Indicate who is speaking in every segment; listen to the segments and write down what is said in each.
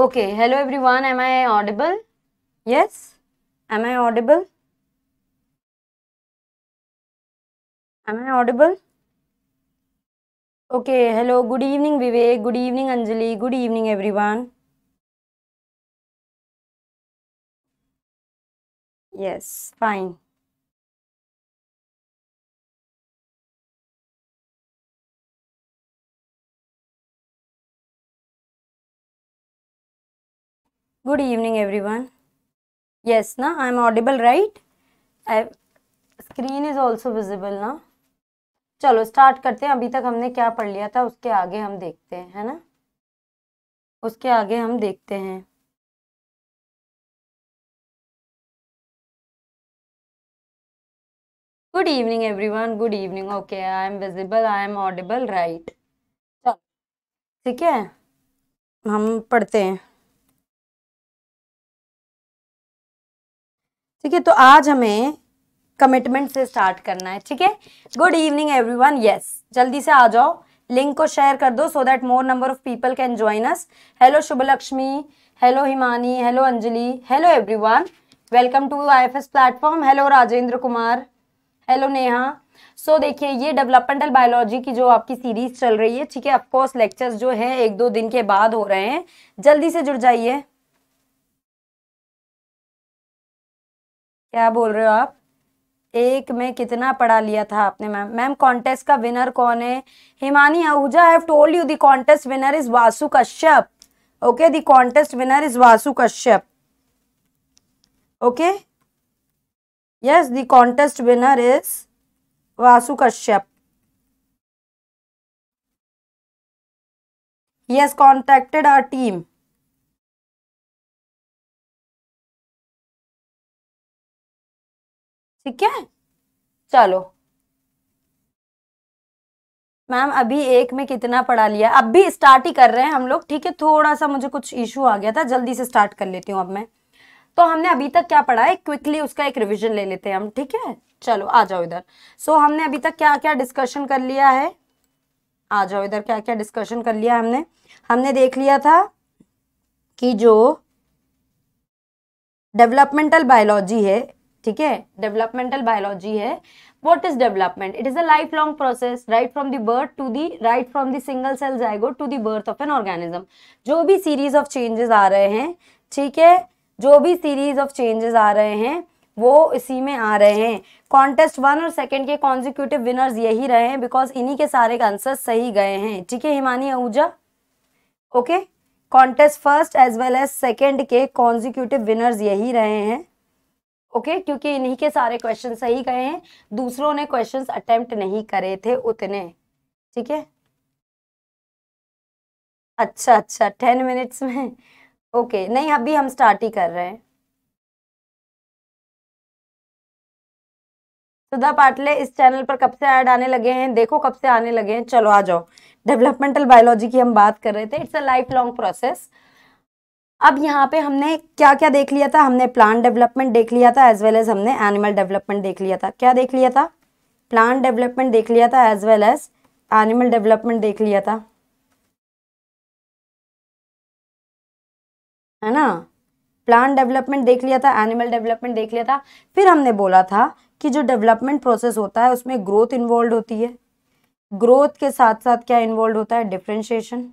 Speaker 1: Okay, hello everyone. Am I audible? Yes? Am I audible? Am I audible? Okay, hello. Good evening, Vivek. Good evening, Anjali. Good evening, everyone. Yes, fine. good evening everyone yes na i am audible right I,
Speaker 2: screen is also visible na चलो start करते हैं अभी तक हमने क्या
Speaker 1: पढ़ लिया था उसके आगे हम देखते हैं है ना उसके आगे हम देखते हैं good evening everyone good evening okay I am visible I am audible right चलो ठीक है हम पढ़ते हैं ठीक है तो आज हमें कमिटमेंट से स्टार्ट करना है ठीक है गुड इवनिंग एवरीवन यस जल्दी से आ जाओ
Speaker 2: लिंक को शेयर कर दो so that more number of people can join us hello Shubhalakshmi hello Himani hello Anjali hello everyone welcome to IFS platform hello Rajendra Kumar hello Neha so so, देखिए ये डेवलपमेंटल बायोलॉजी की जो आपकी सीरीज चल रही है ठीक है ऑफकोर्स लेक्चर्स जो है एक दो दिन के बाद हो रहे हैं जल्दी से जुड़ जाइए क्या बोल रहे हो आप एक में कितना पढ़ा लिया था आपने मैम मैम कॉन्टेस्ट का विनर कौन है Himani Ahuja have told you the contest winner is Vasu Kashyap okay the contest winner is Vasu Kashyap okay yes that's
Speaker 1: contest winner is Vasu Kashyap yes contacted our team ठीक है चलो मैम अभी
Speaker 2: एक में कितना पढ़ा लिया अब भी स्टार्ट ही कर रहे हैं हम लोग ठीक है थोड़ा सा मुझे कुछ इश्यू आ गया था जल्दी से स्टार्ट कर लेती हूँ अब मैं तो हमने अभी तक क्या पढ़ा है क्विकली उसका एक रिविजन ले लेते हैं हम ठीक है चलो आ जाओ इधर सो so, हमने अभी तक क्या क्या डिस्कशन कर लिया है आ जाओ इधर क्या क्या डिस्कशन कर लिया हमने हमने देख लिया था कि जो डेवलपमेंटल बायोलॉजी है ठीक है डेवलपमेंटल बायोलॉजी है what is development it is a life long process right from the birth to the right from the single cell zygote to the birth of an organism जो भी series of changes आ रहे हैं ठीक है जो भी series of changes आ रहे हैं वो इसी में आ रहे हैं कॉन्टेस्ट वन और सेकेंड के कॉन्जिक्यूटिव विनर्स यही रहे हैं बिकॉज इन्हीं के सारे आंसर सही गए हैं ठीक है Himani Ahuja okay contest first as well as second के कॉन्जिक्यूटिव विनर्स यही रहे हैं ओके okay? क्योंकि इन्हीं के सारे क्वेश्चन सही गए हैं दूसरों ने क्वेश्चंस अटेम्प्ट नहीं करे थे उतने ठीक है
Speaker 1: अच्छा अच्छा टेन मिनट्स में ओके नहीं अभी हम स्टार्ट ही कर रहे हैं सुधा पाटले इस चैनल पर कब से ऐड आने लगे हैं देखो कब से आने लगे हैं चलो आ जाओ
Speaker 2: डेवलपमेंटल बायोलॉजी की हम बात कर रहे थे it's a life long process अब यहाँ पे हमने क्या क्या देख लिया था हमने प्लांट डेवलपमेंट देख लिया था एज वेल एज हमने एनिमल डेवलपमेंट देख
Speaker 1: लिया था क्या देख लिया था प्लांट डेवलपमेंट देख लिया था as well as animal development देख लिया था है ना प्लांट डेवलपमेंट देख लिया था एनिमल डेवलपमेंट देख लिया था फिर हमने बोला था
Speaker 2: कि जो डेवलपमेंट प्रोसेस होता है उसमें ग्रोथ इन्वॉल्व होती है ग्रोथ के साथ साथ क्या इन्वॉल्व होता है डिफ्रेंशिएशन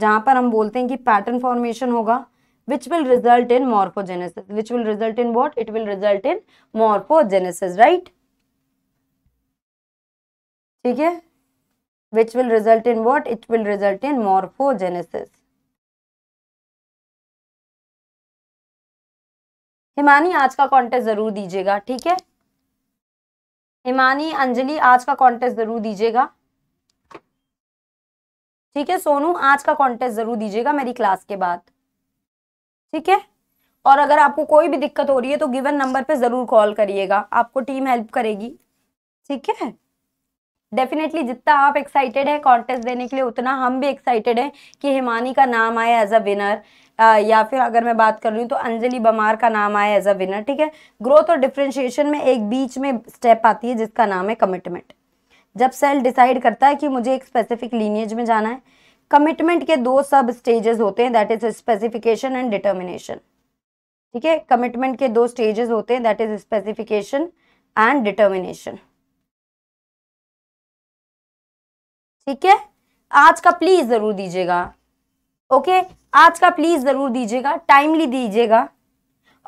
Speaker 2: जहां पर हम बोलते हैं कि पैटर्न फॉर्मेशन होगा which will result in morphogenesis which will result in what it will result in morphogenesis
Speaker 1: right ठीक है which will result in what it will result in morphogenesis Himani आज का कॉन्टेस्ट जरूर दीजिएगा ठीक है हिमानी अंजलि आज का कॉन्टेस्ट जरूर दीजिएगा
Speaker 2: ठीक है सोनू आज का कॉन्टेस्ट जरूर दीजिएगा मेरी क्लास के बाद ठीक है और अगर आपको कोई भी दिक्कत हो रही है तो गिवन नंबर पे ज़रूर कॉल करिएगा आपको टीम हेल्प करेगी ठीक है डेफिनेटली जितना आप एक्साइटेड है कॉन्टेस्ट देने के लिए उतना हम भी एक्साइटेड हैं कि हिमानी का नाम आए एज अ विनर या फिर अगर मैं बात कर रही हूँ तो अंजलि बमार का नाम आए एज अ विनर ठीक है ग्रोथ और डिफ्रेंशिएशन में एक बीच में स्टेप आती है जिसका नाम है कमिटमेंट जब सेल डिसाइड करता है कि मुझे एक स्पेसिफिक लीनियज में जाना है कमिटमेंट के दो सब स्टेजेस होते हैं that is specification and determination ठीक है कमिटमेंट के दो स्टेजेस होते हैं that is specification
Speaker 1: and determination ठीक है आज का प्लीज जरूर दीजिएगा ओके okay? आज का प्लीज जरूर दीजिएगा
Speaker 2: टाइमली दीजिएगा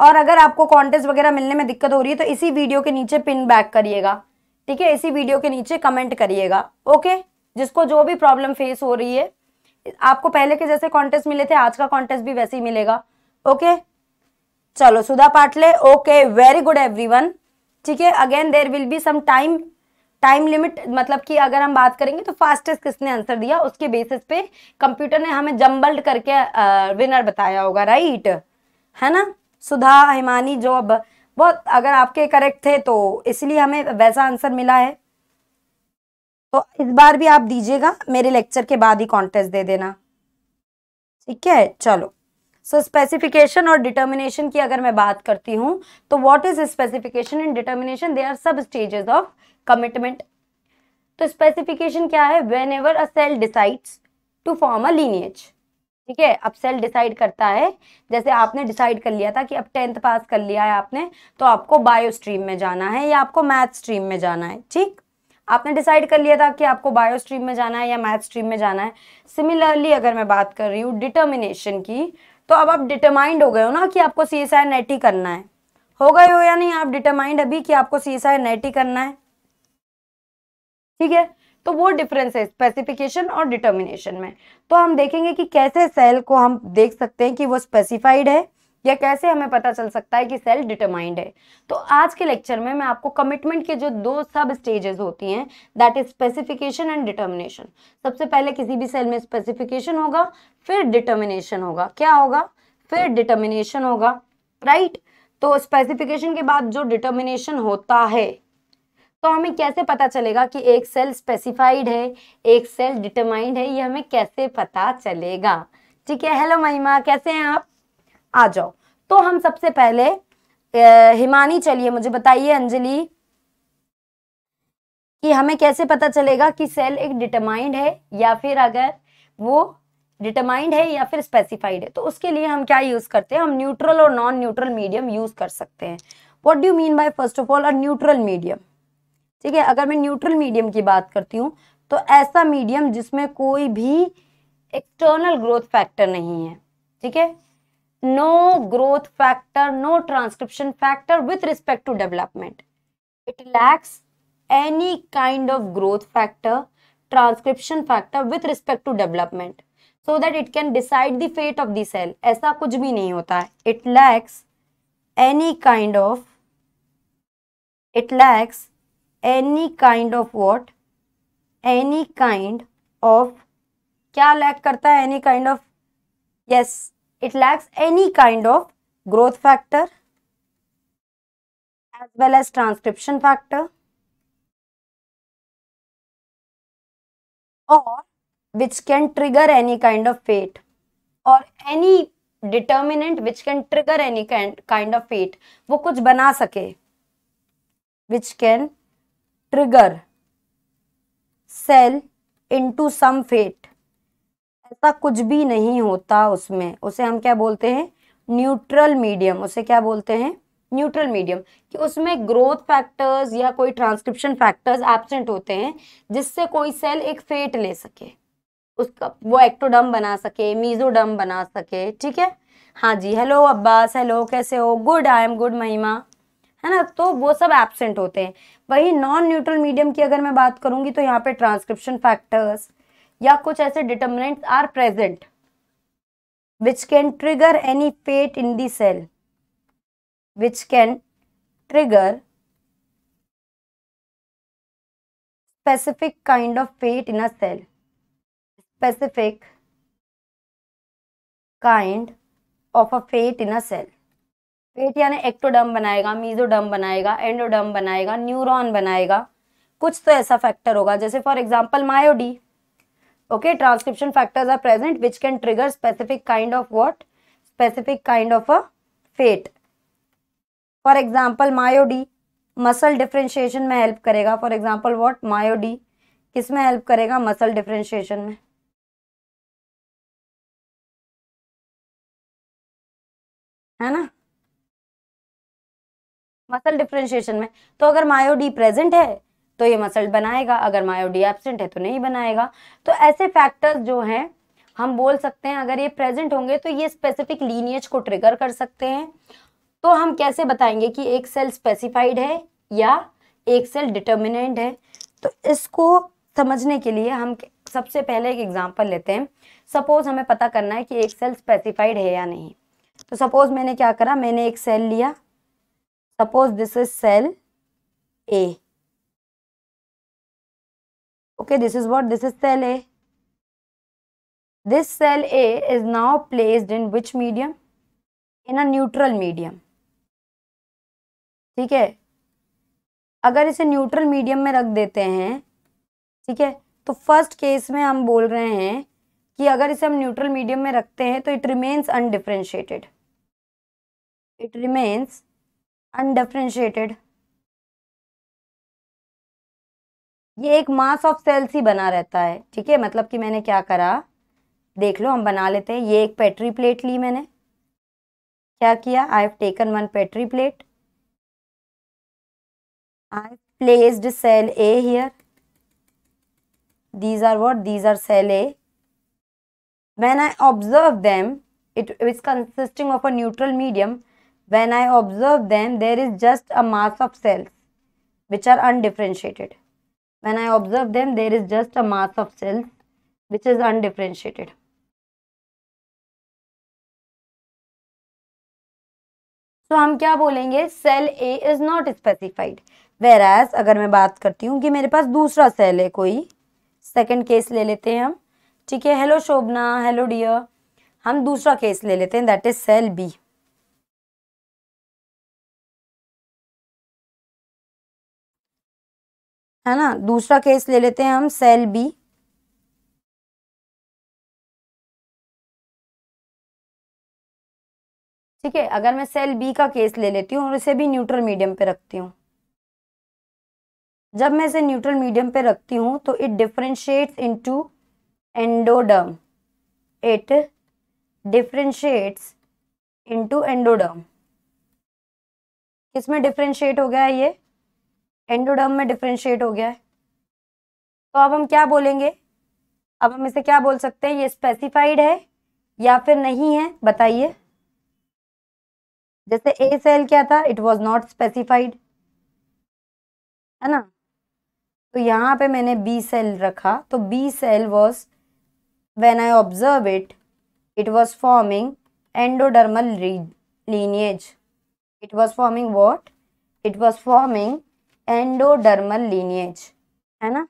Speaker 2: और अगर आपको कॉन्टेस्ट वगैरह मिलने में दिक्कत हो रही है तो इसी वीडियो के नीचे पिन बैक करिएगा ठीक है इसी वीडियो के नीचे कमेंट करिएगा ओके जिसको जो भी प्रॉब्लम फेस हो रही है आपको पहले के जैसे कॉन्टेस्ट मिले थे आज का कॉन्टेस्ट भी वैसे ही मिलेगा ओके चलो Sudha Patle okay very good everyone ठीक है again there will be some time time limit मतलब कि अगर हम बात करेंगे तो फास्टेस्ट किसने आंसर दिया उसके बेसिस पे कंप्यूटर ने हमें जम्बल्ड करके विनर बताया होगा राइट है ना सुधा हिमानी जो अब बहुत अगर आपके करेक्ट थे तो इसलिए हमें वैसा आंसर मिला है तो इस बार भी आप दीजिएगा मेरे लेक्चर के बाद ही कॉन्टेस्ट दे देना ठीक है चलो सो स्पेसिफिकेशन और डिटर्मिनेशन की अगर मैं बात करती हूँ तो what is specification and determination they are sub stages of commitment तो स्पेसिफिकेशन क्या है whenever a cell decides to form a lineage ठीक है अब सेल डिसाइड करता है जैसे आपने डिसाइड कर लिया था कि अब टेंथ पास कर लिया है आपने तो आपको बायो स्ट्रीम में जाना है या आपको मैथ स्ट्रीम में जाना है ठीक आपने डिसाइड कर लिया था कि आपको बायो स्ट्रीम में जाना है या मैथ स्ट्रीम में जाना है सिमिलरली अगर मैं बात कर रही हूँ डिटर्मिनेशन की तो अब आप डिटरमाइंड हो गए हो ना कि आपको सी एस आई नेट ही करना है हो गए हो या नहीं आप डिटरमाइंड अभी कि आपको सी एस आई नेट ही करना है ठीक है तो वो डिफरेंस है स्पेसिफिकेशन और डिटर्मिनेशन में तो हम देखेंगे कि कैसे सेल को हम देख सकते हैं कि वो स्पेसिफाइड है या कैसे हमें पता चल सकता है कि सेल डिटरमाइंड है तो आज के लेक्चर में मैं आपको कमिटमेंट के जो दो सब स्टेजेस होती हैं that is specification and determination सबसे पहले किसी भी सेल में स्पेसिफिकेशन होगा फिर डिटर्मिनेशन होगा क्या होगा फिर डिटर्मिनेशन होगा राइट right? तो स्पेसिफिकेशन के बाद जो डिटर्मिनेशन होता है तो हमें कैसे पता चलेगा कि एक सेल स्पेसिफाइड है एक सेल डिटरमाइंड है ये हमें कैसे पता चलेगा ठीक है हेलो महिमा कैसे हैं आप आ जाओ तो हम सबसे पहले हिमानी चलिए मुझे बताइए अंजलि कि हमें कैसे पता चलेगा कि सेल एक डिटरमाइंड है या फिर अगर वो डिटरमाइंड है या फिर स्पेसिफाइड है तो उसके लिए हम क्या यूज़ करते हैं हम न्यूट्रल और नॉन न्यूट्रल मीडियम यूज़ कर सकते हैं what do mean by first of all a neutral medium ठीक है अगर मैं न्यूट्रल मीडियम की बात करती हूँ तो ऐसा मीडियम जिसमें कोई भी एक्सटर्नल ग्रोथ फैक्टर नहीं है ठीक है no growth factor no transcription factor with respect to development it lacks any kind of growth factor transcription factor with respect to development so that it can decide the fate of the cell ऐसा कुछ भी नहीं होता है it lacks any kind of it lacks any kind of what any kind of क्या lack करता है any kind of yes it lacks
Speaker 1: any kind of growth factor as well as transcription factor or which can trigger any kind of fate or any determinant
Speaker 2: which can trigger any kind of fate वो कुछ बना सके which can trigger cell into some fate ऐसा कुछ भी नहीं होता उसमें उसे हम क्या बोलते हैं न्यूट्रल मीडियम उसे क्या बोलते हैं न्यूट्रल मीडियम कि उसमें ग्रोथ फैक्टर्स या कोई ट्रांसक्रिप्शन फैक्टर्स एबसेंट होते हैं जिससे कोई सेल एक फेट ले सके उसका वो एक्टोडम बना सके मीजोडम बना सके ठीक है हाँ जी हेलो अब्बास हेलो कैसे हो गुड आई एम गुड महिमा है ना तो वो सब एबसेंट होते हैं वही नॉन न्यूट्रल मीडियम की अगर मैं बात करूंगी तो यहाँ पे ट्रांसक्रिप्शन फैक्टर्स या कुछ ऐसे determinant are present which can trigger any
Speaker 1: fate in the cell which can trigger specific kind of fate in a cell specific kind of
Speaker 2: a fate in a cell पेट यानी ectoderm बनाएगा mesoderm बनाएगा एंडोडम बनाएगा neuron बनाएगा कुछ तो ऐसा factor होगा जैसे for example MyoD okay transcription factors are present which can trigger specific kind of what specific kind of a fate for example MyoD muscle
Speaker 1: differentiation में हेल्प करेगा फॉर एग्जाम्पल वॉट मायोडी किस में help करेगा muscle differentiation में है ना muscle differentiation में तो
Speaker 2: अगर मायोडी प्रेजेंट है तो ये मसल बनाएगा अगर मायोडी एबसेंट है तो नहीं बनाएगा तो ऐसे फैक्टर्स जो हैं हम बोल सकते हैं अगर ये प्रेजेंट होंगे तो ये स्पेसिफिक लीनियज को ट्रिगर कर सकते हैं तो हम कैसे बताएंगे कि एक सेल स्पेसिफाइड है या एक सेल डिटर्मिनेंट है तो इसको समझने के लिए हम सबसे पहले एक एग्जांपल लेते हैं सपोज हमें पता करना है कि एक सेल स्पेसिफाइड है या नहीं तो सपोज मैंने क्या करा मैंने एक सेल लिया suppose this is cell
Speaker 1: A. Okay, this is what? This is cell A. This cell A is now placed in which medium? In a neutral medium. ठीक है
Speaker 2: अगर इसे न्यूट्रल मीडियम में रख देते हैं ठीक है तो फर्स्ट केस में हम बोल रहे हैं कि अगर इसे हम न्यूट्रल मीडियम में रखते हैं तो it remains undifferentiated
Speaker 1: it remains undifferentiated ये एक मास ऑफ सेल्स ही बना रहता है ठीक है
Speaker 2: मतलब कि मैंने क्या करा देख लो हम बना लेते हैं ये एक पेट्री प्लेट ली मैंने क्या किया I have taken one petri plate I placed cell A here these are what these are cell A when I observe them it is consisting of a neutral medium When I observe them, there is just a mass of cells
Speaker 1: which are undifferentiated. When I observe them, there is just a mass of cells which is undifferentiated. तो हम क्या बोलेंगे cell A is not specified
Speaker 2: whereas अगर मैं बात करती हूँ कि मेरे पास दूसरा सेल है कोई सेकंड केस ले लेते
Speaker 1: हैं हम ठीक है हेलो शोभना हेलो डियर हम दूसरा केस ले लेते हैं दैट इज सेल बी है ना दूसरा केस ले लेते हैं हम सेल बी ठीक है अगर मैं सेल बी का केस ले लेती हूँ और इसे भी न्यूट्रल मीडियम पे रखती हूँ
Speaker 2: जब मैं इसे न्यूट्रल मीडियम पे रखती हूँ तो it differentiates into endoderm it differentiates into endoderm किसमें डिफ्रेंशिएट हो गया है ये एंडोडर्म में डिफ्रेंशिएट हो गया है तो अब हम क्या बोलेंगे अब हम इसे क्या बोल सकते हैं ये स्पेसिफाइड है या फिर नहीं है बताइए जैसे ए सेल क्या था इट वॉज नॉट स्पेसिफाइड है ना तो यहाँ पे मैंने बी सेल रखा तो B cell was when I observe it it was forming endodermal lineage it was forming what it was forming endodermal lineage है ना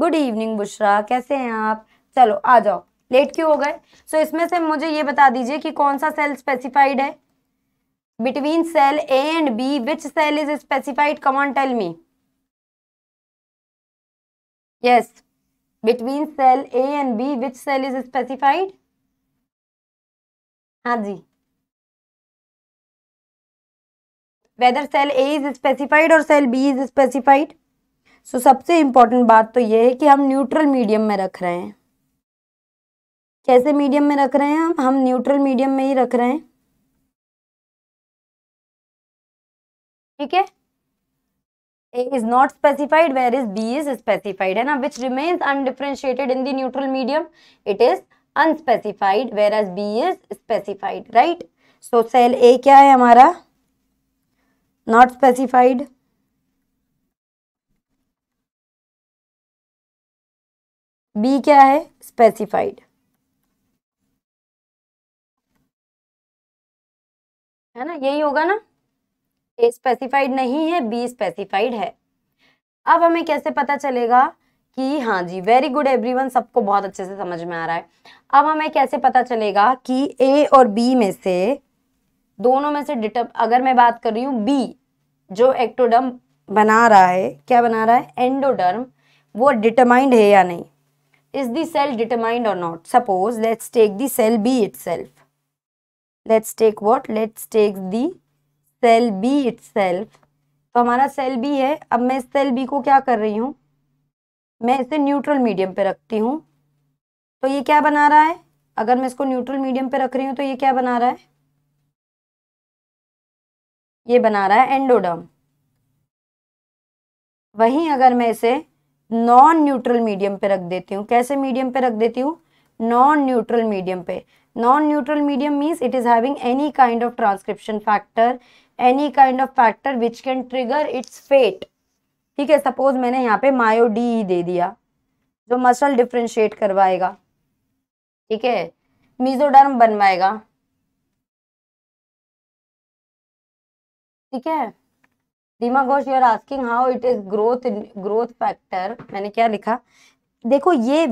Speaker 2: गुड इवनिंग बुशरा कैसे हैं आप चलो आ जाओ लेट क्यों हो गए सो so, इसमें से मुझे ये बता दीजिए कि कौन सा सेल स्पेसिफाइड है between cell A and B which cell is specified come on tell
Speaker 1: me yes between cell A and B which cell is specified हाँ जी whether cell A is specified or cell B
Speaker 2: is specified so सबसे important बात तो ये है कि हम neutral medium में रख रहे हैं
Speaker 1: कैसे मीडियम में रख रहे हैं हम हम न्यूट्रल मीडियम में ही रख रहे हैं ठीक है A is not specified whereas B is specified है ना which remains undifferentiated in the
Speaker 2: neutral medium it is unspecified whereas B is specified right
Speaker 1: so cell A क्या है हमारा not specified बी क्या है specified है ना यही होगा ना ए स्पेसिफाइड नहीं है बी स्पेसिफाइड
Speaker 2: है अब हमें कैसे पता चलेगा कि हाँ जी वेरी गुड एवरीवन सबको बहुत अच्छे से समझ में आ रहा है अब हमें कैसे पता चलेगा कि ए और बी में से दोनों में से डिटर अगर मैं बात कर रही हूँ बी जो एक्टोडर्म बना रहा है क्या बना रहा है एंडोडर्म वो डिटरमाइंड है या नहीं is the cell determined or not suppose let's take the cell B itself let's take what let's take the cell B itself तो हमारा सेल बी है अब मैं इस सेल बी को क्या कर रही हूँ मैं इसे न्यूट्रल मीडियम पे रखती हूँ
Speaker 1: तो ये क्या बना रहा है अगर मैं इसको न्यूट्रल मीडियम पे रख रही हूँ तो ये क्या बना रहा है ये बना रहा है एंडोडर्म वहीं अगर मैं इसे नॉन न्यूट्रल मीडियम पे रख देती हूँ कैसे मीडियम
Speaker 2: पे रख देती हूँ नॉन न्यूट्रल मीडियम पे non neutral medium means it is having any kind of transcription factor any kind of factor which can trigger its fate ठीक है सपोज मैंने यहाँ पे मायोडी दे दिया जो मसल डिफ्रेंशिएट
Speaker 1: करवाएगा ठीक है मीजोडर्म बनवाएगा ठीक है Reema Ghosh you are asking
Speaker 2: how it is growth growth factor मैंने क्या लिखा देखो ये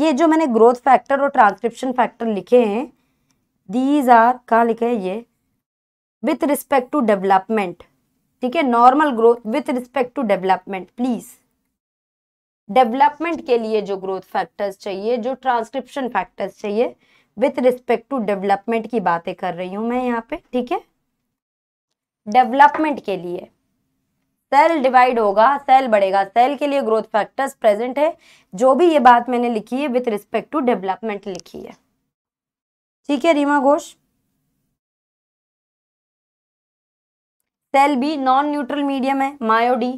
Speaker 2: ये जो मैंने ग्रोथ फैक्टर और ट्रांसक्रिप्शन फैक्टर लिखे हैं दीज आर कहा लिखे हैं ये विथ रिस्पेक्ट टू डेवलपमेंट ठीक है normal growth with respect to development please development के लिए जो ग्रोथ फैक्टर्स चाहिए जो ट्रांसक्रिप्शन फैक्टर्स चाहिए विथ रिस्पेक्ट टू डेवलपमेंट की बातें कर रही हूँ मैं यहाँ पे ठीक है डेवलपमेंट के लिए सेल डिवाइड होगा सेल बढ़ेगा सेल के लिए ग्रोथ फैक्टर्स प्रेजेंट है जो भी ये बात मैंने लिखी है विथ
Speaker 1: रिस्पेक्ट टू डेवलपमेंट लिखी है ठीक है रीमा घोष सेल भी नॉन न्यूट्रल मीडियम है मायोडी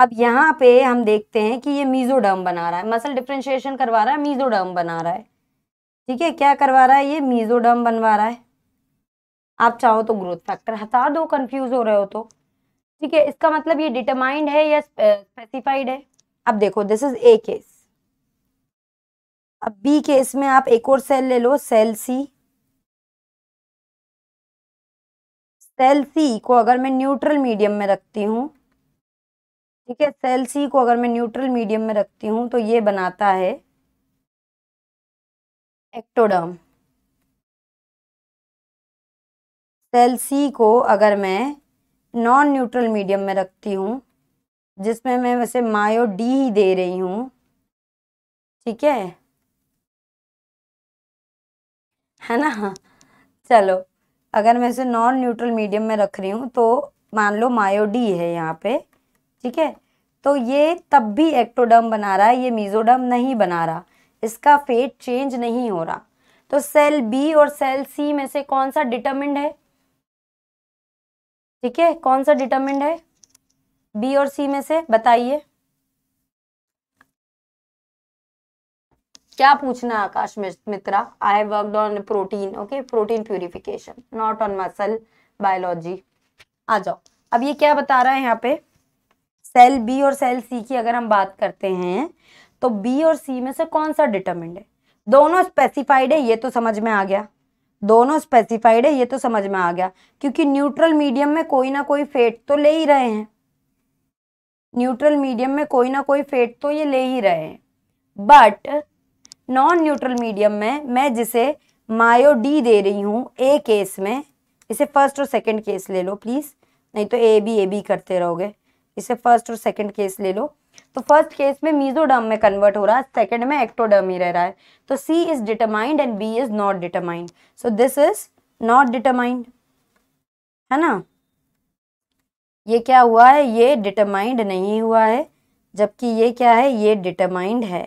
Speaker 2: अब यहाँ पे हम देखते हैं कि ये मीजोडर्म बना रहा है मसल डिफ्रेंशिएशन करवा रहा है मीजोडर्म बना रहा है ठीक है क्या करवा रहा है ये मीजोडर्म बनवा रहा है आप चाहो तो ग्रोथ फैक्टर हटा दो कंफ्यूज हो रहे हो तो ठीक है इसका मतलब ये डिटरमाइंड है या स्पेसिफाइड है अब देखो दिस इज ए केस
Speaker 1: अब बी केस में आप एक और सेल ले लो सेल सी सेल सी को अगर मैं न्यूट्रल मीडियम में रखती हूँ ठीक है सेल सी को अगर मैं न्यूट्रल मीडियम में रखती हूँ तो ये बनाता है एक्टोडर्म सेल सी को अगर मैं नॉन न्यूट्रल मीडियम में रखती हूँ जिसमें मैं वैसे मायो डी ही दे रही हूँ ठीक है है ना चलो
Speaker 2: अगर मैं इसे नॉन न्यूट्रल मीडियम में रख रही हूँ तो मान लो मायो डी है यहाँ पे ठीक है तो ये तब भी एक्टोडर्म बना रहा है ये मीजोडर्म नहीं बना रहा इसका फेट चेंज नहीं हो रहा तो सेल बी और सेल सी में से कौन सा डिटर्मिंड
Speaker 1: है ठीक है कौन सा डिटर्मिंड है बी और सी में से बताइए
Speaker 2: क्या पूछना है Akash Mitra I worked on protein okay protein purification not on muscle biology आ जाओ अब ये क्या बता रहा है यहाँ पे सेल बी और सेल सी की अगर हम बात करते हैं तो बी और सी में से कौन सा डिटर्मिंड है दोनों स्पेसिफाइड है ये तो समझ में आ गया दोनों स्पेसिफाइड है ये तो समझ में आ गया क्योंकि न्यूट्रल मीडियम में कोई ना कोई फेट तो ले ही रहे हैं न्यूट्रल मीडियम में कोई ना कोई फेट तो ये ले ही रहे हैं बट नॉन न्यूट्रल मीडियम में मैं जिसे मायो डी दे रही हूँ ए केस में इसे फर्स्ट और सेकंड केस ले लो प्लीज़ नहीं तो ए बी ए बी करते रहोगे इसे फर्स्ट और सेकंड केस ले लो तो फर्स्ट केस में मीजोडर्म में कन्वर्ट हो रहा है सेकेंड में एक्टोडर्म ही रह रहा है तो C is determined and B is not determined so this is not determined है ना ये क्या हुआ है ये डिटरमाइंड नहीं हुआ है जबकि ये क्या है ये डिटरमाइंड है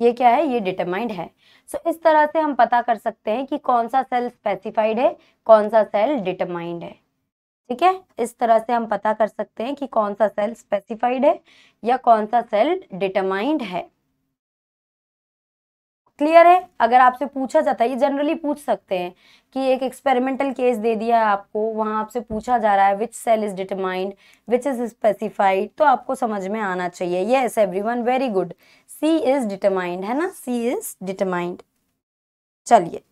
Speaker 2: ये क्या है ये डिटरमाइंड है सो so, इस तरह से हम पता कर सकते हैं कि कौन सा सेल स्पेसिफाइड है कौन सा सेल डिटरमाइंड है ठीक है इस तरह से हम पता कर सकते हैं कि कौन सा सेल स्पेसिफाइड है या कौन सा सेल डिटरमाइंड है क्लियर है अगर आपसे पूछा जाता है ये जनरली पूछ सकते हैं कि एक एक्सपेरिमेंटल केस दे दिया है आपको वहां आपसे पूछा जा रहा है which cell is determined which is specified तो आपको समझ में आना चाहिए yes everyone very good C is determined है ना सी इज डिटरमाइंड चलिए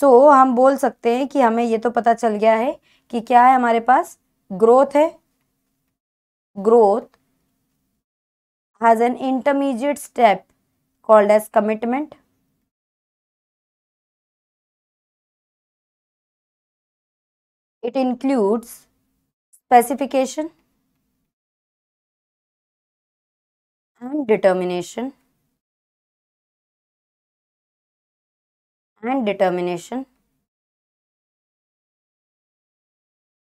Speaker 2: सो हम बोल सकते हैं कि हमें ये तो पता चल गया है कि क्या है हमारे पास
Speaker 1: ग्रोथ है growth has an intermediate step called as commitment it includes specification and determination and determination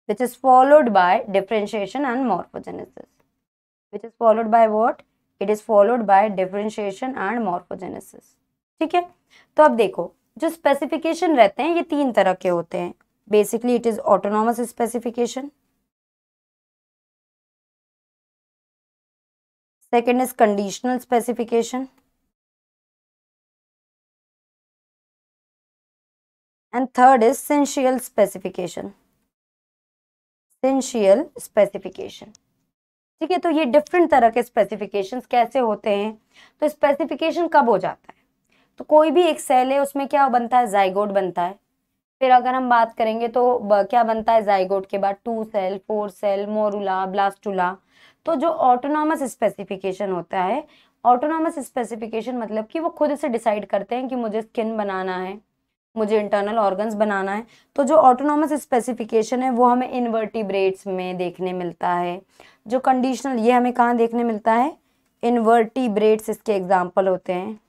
Speaker 1: which is followed by differentiation and morphogenesis. Which is followed by what? It is followed
Speaker 2: by differentiation and morphogenesis. ठीक है तो अब देखो जो specification
Speaker 1: रहते हैं ये तीन तरह के होते हैं basically it is autonomous specification second is conditional specification and third is syncytial specification essential
Speaker 2: specification ठीक है तो ये डिफरेंट तरह के स्पेसिफिकेशन कैसे होते हैं तो स्पेसिफिकेशन कब हो जाता है तो कोई भी एक सेल है उसमें क्या बनता है जाइगोड बनता है फिर अगर हम बात करेंगे तो क्या बनता है जाइगोड के बाद two cell four cell morula blastula तो जो ऑटोनॉमस स्पेसिफिकेशन होता है ऑटोनॉमस स्पेसिफिकेशन मतलब कि वो खुद से डिसाइड करते हैं कि मुझे स्किन बनाना है मुझे इंटरनल ऑर्गन्स बनाना है तो जो ऑटोनॉमस स्पेसिफिकेशन है वो हमें इनवर्टिब्रेट्स में देखने मिलता है जो कंडीशनल ये हमें कहाँ देखने मिलता है इनवर्टिब्रेट्स
Speaker 1: इसके एग्जाम्पल होते हैं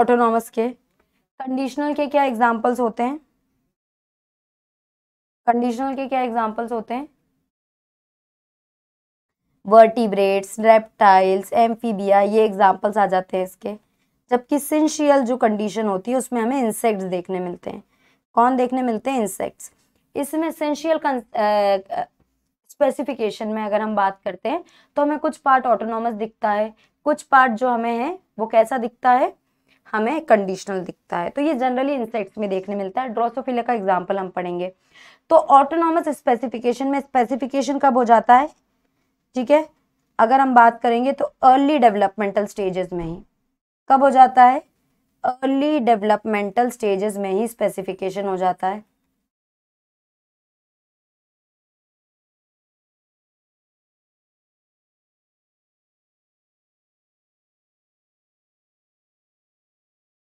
Speaker 1: ऑटोनॉमस के कंडीशनल के क्या एग्जाम्पल्स होते हैं कंडीशनल के क्या एग्जाम्पल्स होते हैं वर्टिब्रेट्स रेप्टाइल्स एम्फीबिया ये
Speaker 2: एग्जाम्पल्स आ जाते हैं इसके जबकि सिंशियल जो कंडीशन होती है उसमें हमें इंसेक्ट्स देखने मिलते हैं कौन देखने मिलते हैं इंसेक्ट्स इसमें सेंशियल स्पेसिफिकेशन में अगर हम बात करते हैं तो हमें कुछ पार्ट ऑटोनॉमस दिखता है कुछ पार्ट जो हमें है वो कैसा दिखता है हमें कंडीशनल दिखता है तो ये जनरली इंसेक्ट्स में देखने मिलता है ड्रोसोफिला का एग्जाम्पल हम पढ़ेंगे तो ऑटोनॉमस स्पेसिफिकेशन में स्पेसिफिकेशन कब हो जाता है ठीक है अगर हम बात करेंगे तो अर्ली डेवलपमेंटल
Speaker 1: स्टेजेस में ही कब हो जाता है अर्ली डेवलपमेंटल स्टेजेस में ही स्पेसिफिकेशन हो जाता है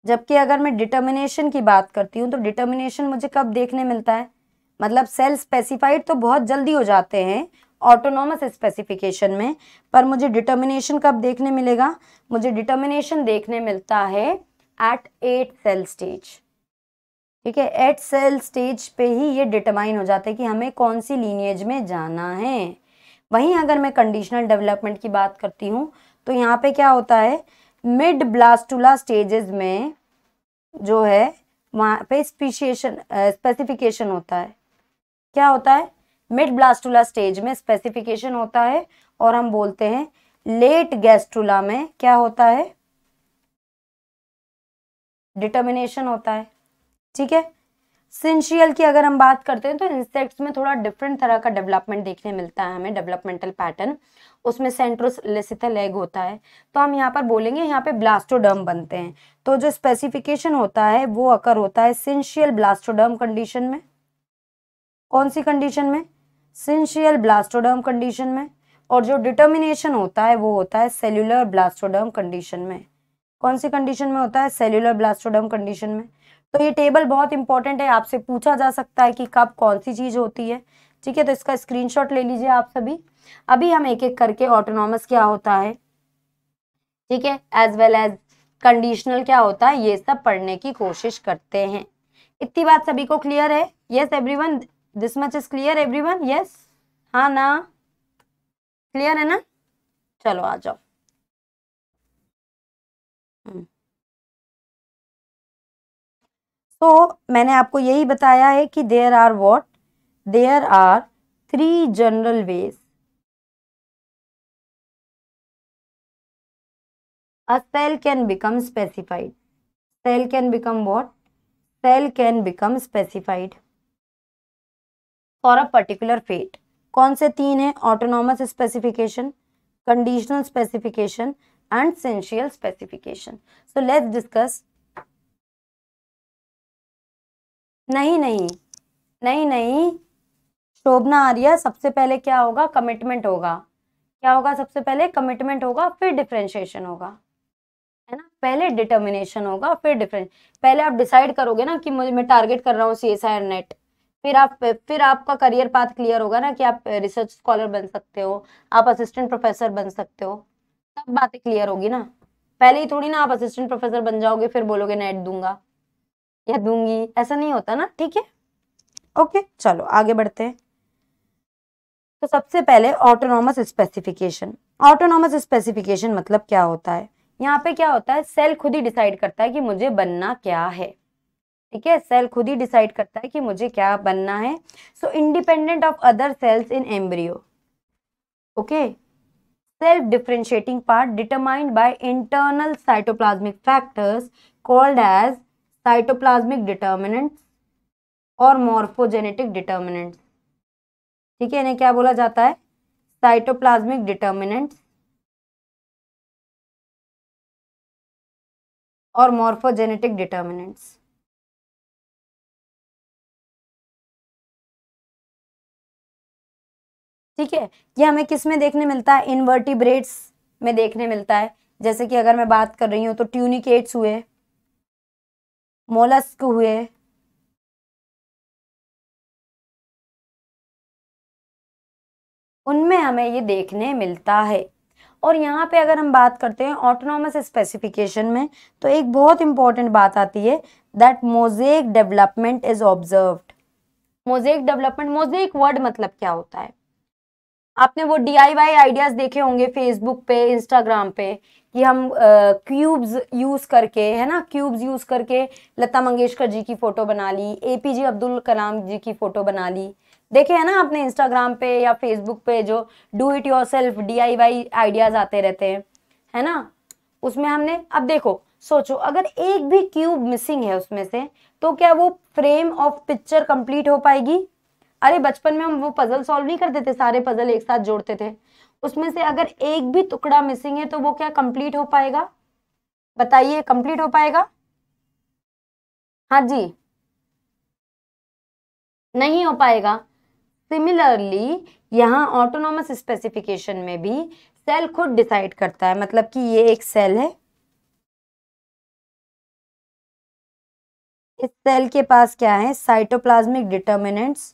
Speaker 1: जबकि अगर मैं डिटर्मिनेशन की बात करती हूँ
Speaker 2: तो डिटर्मिनेशन मुझे कब देखने मिलता है मतलब सेल स्पेसिफाइड तो बहुत जल्दी हो जाते हैं ऑटोनॉमस स्पेसिफिकेशन में पर मुझे डिटर्मिनेशन कब देखने मिलेगा मुझे डिटर्मिनेशन देखने मिलता है एट एट सेल स्टेज ठीक है एट सेल स्टेज पे ही ये डिटरमाइन हो जाता है कि हमें कौन सी लीनियज में जाना है वहीं अगर मैं कंडीशनल डेवलपमेंट की बात करती हूँ तो यहाँ पे क्या होता है मिड ब्लास्टुला स्टेजेस में जो है वहाँ पे स्पीशिएशन स्पेसिफिकेशन होता है क्या होता है मिड ब्लास्टूला स्टेज में स्पेसिफिकेशन होता है और हम बोलते हैं लेट गैस्टूला में क्या होता है डिटर्मिनेशन होता है ठीक है सिंशियल की अगर हम बात करते हैं तो इंसेक्ट्स में थोड़ा डिफरेंट तरह का डेवलपमेंट देखने मिलता है हमें डेवलपमेंटल पैटर्न उसमें सेंट्रोसिथल एग होता है तो हम यहाँ पर बोलेंगे यहाँ पे ब्लास्टोडर्म बनते हैं तो जो स्पेसिफिकेशन होता है वो अकर होता है सिंशियल ब्लास्टोडर्म कंडीशन में कौन सी कंडीशन में सिंशियल ब्लास्टोडर्म कंडीशन में और जो डिटर्मिनेशन होता है वो होता है सेल्यूलर ब्लास्टोडर्म कंडीशन में कौन सी कंडीशन में होता है सेल्यूलर ब्लास्टोडर्म कंडीशन में तो ये टेबल बहुत इंपॉर्टेंट है आपसे पूछा जा सकता है कि कब कौन सी चीज़ होती है ठीक है तो इसका स्क्रीनशॉट ले लीजिए आप सभी अभी हम एक एक करके ऑटोनॉमस क्या होता है ठीक है एज वेल एज कंडीशनल क्या होता है ये सब पढ़ने की कोशिश करते हैं इतनी बात सभी को क्लियर है yes everyone this much is clear everyone yes हा
Speaker 1: ना क्लियर है ना चलो आ जाओ तो मैंने आपको यही बताया है कि there are what there are three general ways a cell can become specified cell can become what cell
Speaker 2: can become specified for a particular fate कौन से तीन है autonomous specification conditional specification and syncytial specification so let's discuss नहीं नहीं नहीं नहीं शोभना आर्या सबसे पहले क्या होगा कमिटमेंट होगा क्या होगा सबसे पहले कमिटमेंट होगा फिर डिफ्रेंशिएशन होगा है ना पहले डिटर्मिनेशन होगा फिर डिफरेंस पहले आप डिसाइड करोगे ना कि मुझे मैं टारगेट कर रहा हूँ सी एस आई नेट फिर आप फिर आपका करियर पाथ क्लियर होगा ना कि आप रिसर्च स्कॉलर बन सकते हो आप असिस्टेंट प्रोफेसर बन सकते हो तब बातें क्लियर होगी ना पहले ही थोड़ी ना आप असिस्टेंट प्रोफेसर बन जाओगे फिर बोलोगे नेट दूंगा या दूंगी ऐसा नहीं होता ना ठीक है ओके चलो आगे बढ़ते हैं तो सबसे पहले ऑटोनॉमस स्पेसिफिकेशन ऑटोनॉमस स्पेसिफिकेशन मतलब क्या होता है यहाँ पे क्या होता है सेल खुद ही डिसाइड करता है कि मुझे बनना क्या है ठीक है सेल खुद ही डिसाइड करता है कि मुझे क्या बनना है so independent of other cells in embryo okay self differentiating part determined by internal cytoplasmic factors called as cytoplasmic determinant
Speaker 1: और मॉर्फोजेनेटिक डिटर्मिनेंट ठीक है इन्हें क्या बोला जाता है साइटोप्लाज्मिक डिटर्मिनेंट्स और मॉर्फोजेनेटिक डिटर्मिनेंट्स ठीक है ये हमें किस में देखने मिलता है इनवर्टिब्रेट्स में देखने मिलता है जैसे कि अगर मैं बात कर रही हूँ तो ट्यूनिकेट्स हुए मोलस्क हुए उनमें हमें ये देखने मिलता है और यहाँ पे अगर हम बात करते हैं ऑटोनॉमस
Speaker 2: स्पेसिफिकेशन में तो एक बहुत इंपॉर्टेंट बात आती है that mosaic development is observed mosaic development mosaic word मतलब क्या होता है आपने वो डी आई वाई आइडियाज़ देखे होंगे फेसबुक पे इंस्टाग्राम पे कि हम क्यूब्स यूज़ करके है ना क्यूब्स यूज़ करके लता मंगेशकर जी की फ़ोटो बना ली ए पी जे अब्दुल कलाम जी की फ़ोटो बना ली देखे है ना आपने इंस्टाग्राम पे या फेसबुक पे जो do it yourself D I Y ideas आते रहते हैं है ना उसमें हमने अब देखो सोचो अगर एक भी क्यूब मिसिंग है उसमें से तो क्या वो फ्रेम ऑफ पिक्चर कंप्लीट हो पाएगी अरे बचपन में हम वो पजल सॉल्व नहीं करते थे सारे पजल एक साथ जोड़ते थे उसमें से अगर एक भी टुकड़ा मिसिंग है तो वो क्या कंप्लीट हो पाएगा
Speaker 1: बताइए कंप्लीट हो पाएगा हाँ जी नहीं हो पाएगा सिमिलरली यहाँ ऑटोनोमस स्पेसिफिकेशन में भी सेल खुद डिसाइड करता है मतलब कि ये एक सेल है इस सेल के पास क्या है cytoplasmic determinants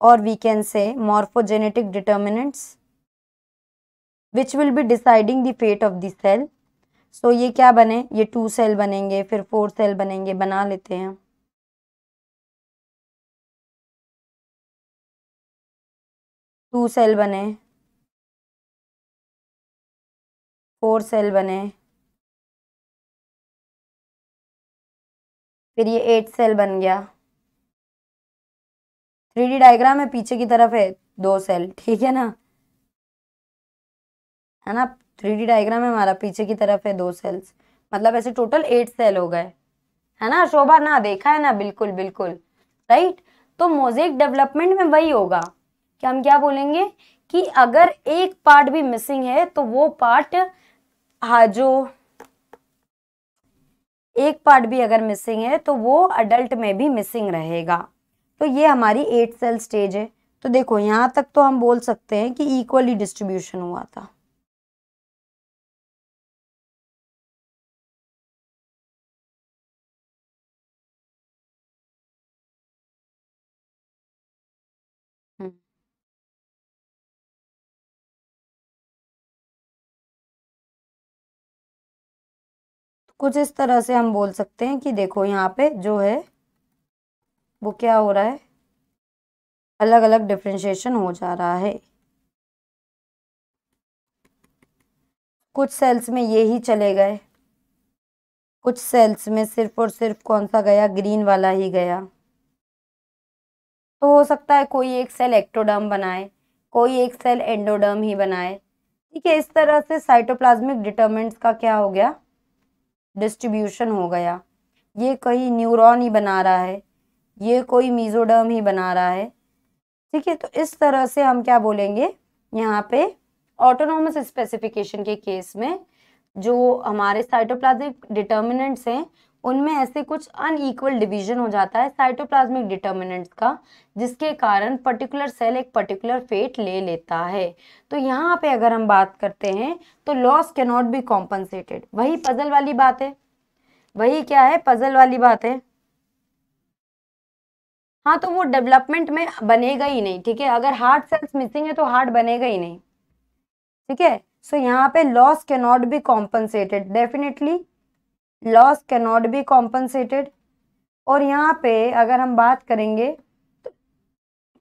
Speaker 1: or we can say morphogenetic
Speaker 2: determinants which will be deciding the fate of the cell
Speaker 1: so, ye kya bane ye two cell banenge fir four cell banenge bana lete hain two cell बने four cell बने फिर ये eight cell बन गया three diagram है पीछे की तरफ है दो सेल ठीक है ना है ना थ्री डायग्राम है हमारा पीछे की तरफ है दो
Speaker 2: सेल्स मतलब ऐसे टोटल एट सेल हो गए है ना शोभा ना देखा है ना बिल्कुल बिल्कुल राइट तो मोजेक डेवलपमेंट में वही होगा कि हम क्या बोलेंगे कि अगर एक पार्ट भी मिसिंग है तो वो पार्ट हाँ जो एक पार्ट भी अगर मिसिंग है तो वो अडल्ट में भी मिसिंग रहेगा तो ये हमारी एट सेल स्टेज है तो देखो यहाँ तक तो हम बोल सकते
Speaker 1: हैं कि इक्वली डिस्ट्रीब्यूशन हुआ था हम्म। कुछ इस तरह से हम बोल सकते हैं कि देखो यहाँ पे जो है
Speaker 2: वो क्या हो रहा है अलग अलग डिफ्रेंशिएशन हो जा रहा है कुछ सेल्स में ये ही चले गए कुछ सेल्स में सिर्फ और सिर्फ कौन सा गया ग्रीन वाला ही गया तो हो सकता है कोई एक सेल एक्टोडर्म बनाए कोई एक सेल एंडोडर्म ही बनाए ठीक है इस तरह से साइटोप्लाज्मिक डिटर्मेंट्स का क्या हो गया डिस्ट्रीब्यूशन हो गया ये कहीं न्यूरॉन ही बना रहा है ये कोई मीज़ोडर्म ही बना रहा है ठीक है तो इस तरह से हम क्या बोलेंगे यहाँ पे ऑटोनोमस स्पेसिफिकेशन के केस में जो हमारे साइटोप्लाज्मिक डिटर्मिनेंट्स हैं उनमें ऐसे कुछ अनईक्वल डिवीजन हो जाता है साइटोप्लाज्मिक डिटर्मिनेंट्स का जिसके कारण पर्टिकुलर सेल एक पर्टिकुलर फेट ले लेता है तो यहाँ पे अगर हम बात करते हैं तो लॉस कैनॉट बी कॉम्पनसेटेड वही पजल वाली बात है वही क्या है पजल वाली बात है हाँ तो वो डेवलपमेंट में बनेगा ही नहीं ठीक है अगर हार्ट सेल्स मिसिंग है तो हार्ट बनेगा ही नहीं ठीक है सो यहाँ पे loss can not be compensated definitely loss can not be compensated और यहाँ पे अगर हम बात करेंगे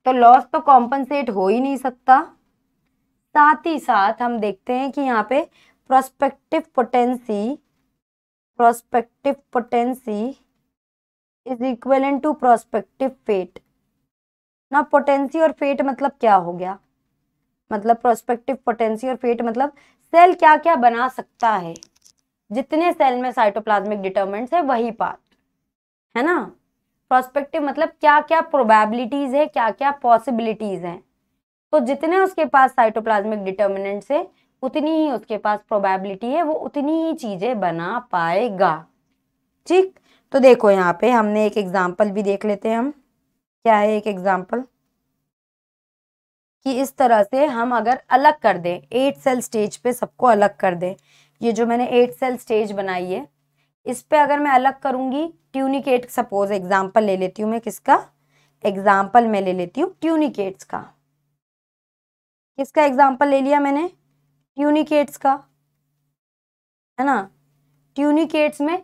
Speaker 2: तो लॉस तो कॉम्पनसेट हो ही नहीं सकता साथ ही साथ हम देखते हैं कि यहाँ पे prospective potency prospective potency is equivalent to prospective fate ना पोटेंसी और फेट मतलब क्या हो गया मतलब प्रोस्पेक्टिव पोटेंसी और फेट मतलब सेल क्या क्या बना सकता है जितने सेल में साइटोप्लाज्मिक डिटर्मेंट्स है वही पार्ट है ना प्रोस्पेक्टिव मतलब क्या क्या प्रोबेबिलिटीज है क्या क्या पॉसिबिलिटीज हैं तो जितने उसके पास साइटोप्लाज्मिक डिटर्मिनेंट्स है उतनी ही उसके पास प्रोबेबिलिटी है वो उतनी ही चीज़ें बना पाएगा ठीक तो देखो यहाँ पे हमने एक एग्ज़ाम्पल भी देख लेते हैं हम क्या है एक एग्ज़ाम्पल कि इस तरह से हम अगर अलग कर दें एट सेल स्टेज पे सबको अलग कर दें ये जो मैंने एट सेल स्टेज बनाई है इस पे अगर मैं अलग करूँगी ट्यूनिकेट सपोज एग्ज़ाम्पल ले लेती हूँ मैं किसका एग्ज़ाम्पल मैं ले लेती हूँ ट्यूनिकेट्स का किसका एग्ज़ाम्पल ले लिया मैंने ट्यूनिकेट्स का है ना ट्यूनिकेट्स में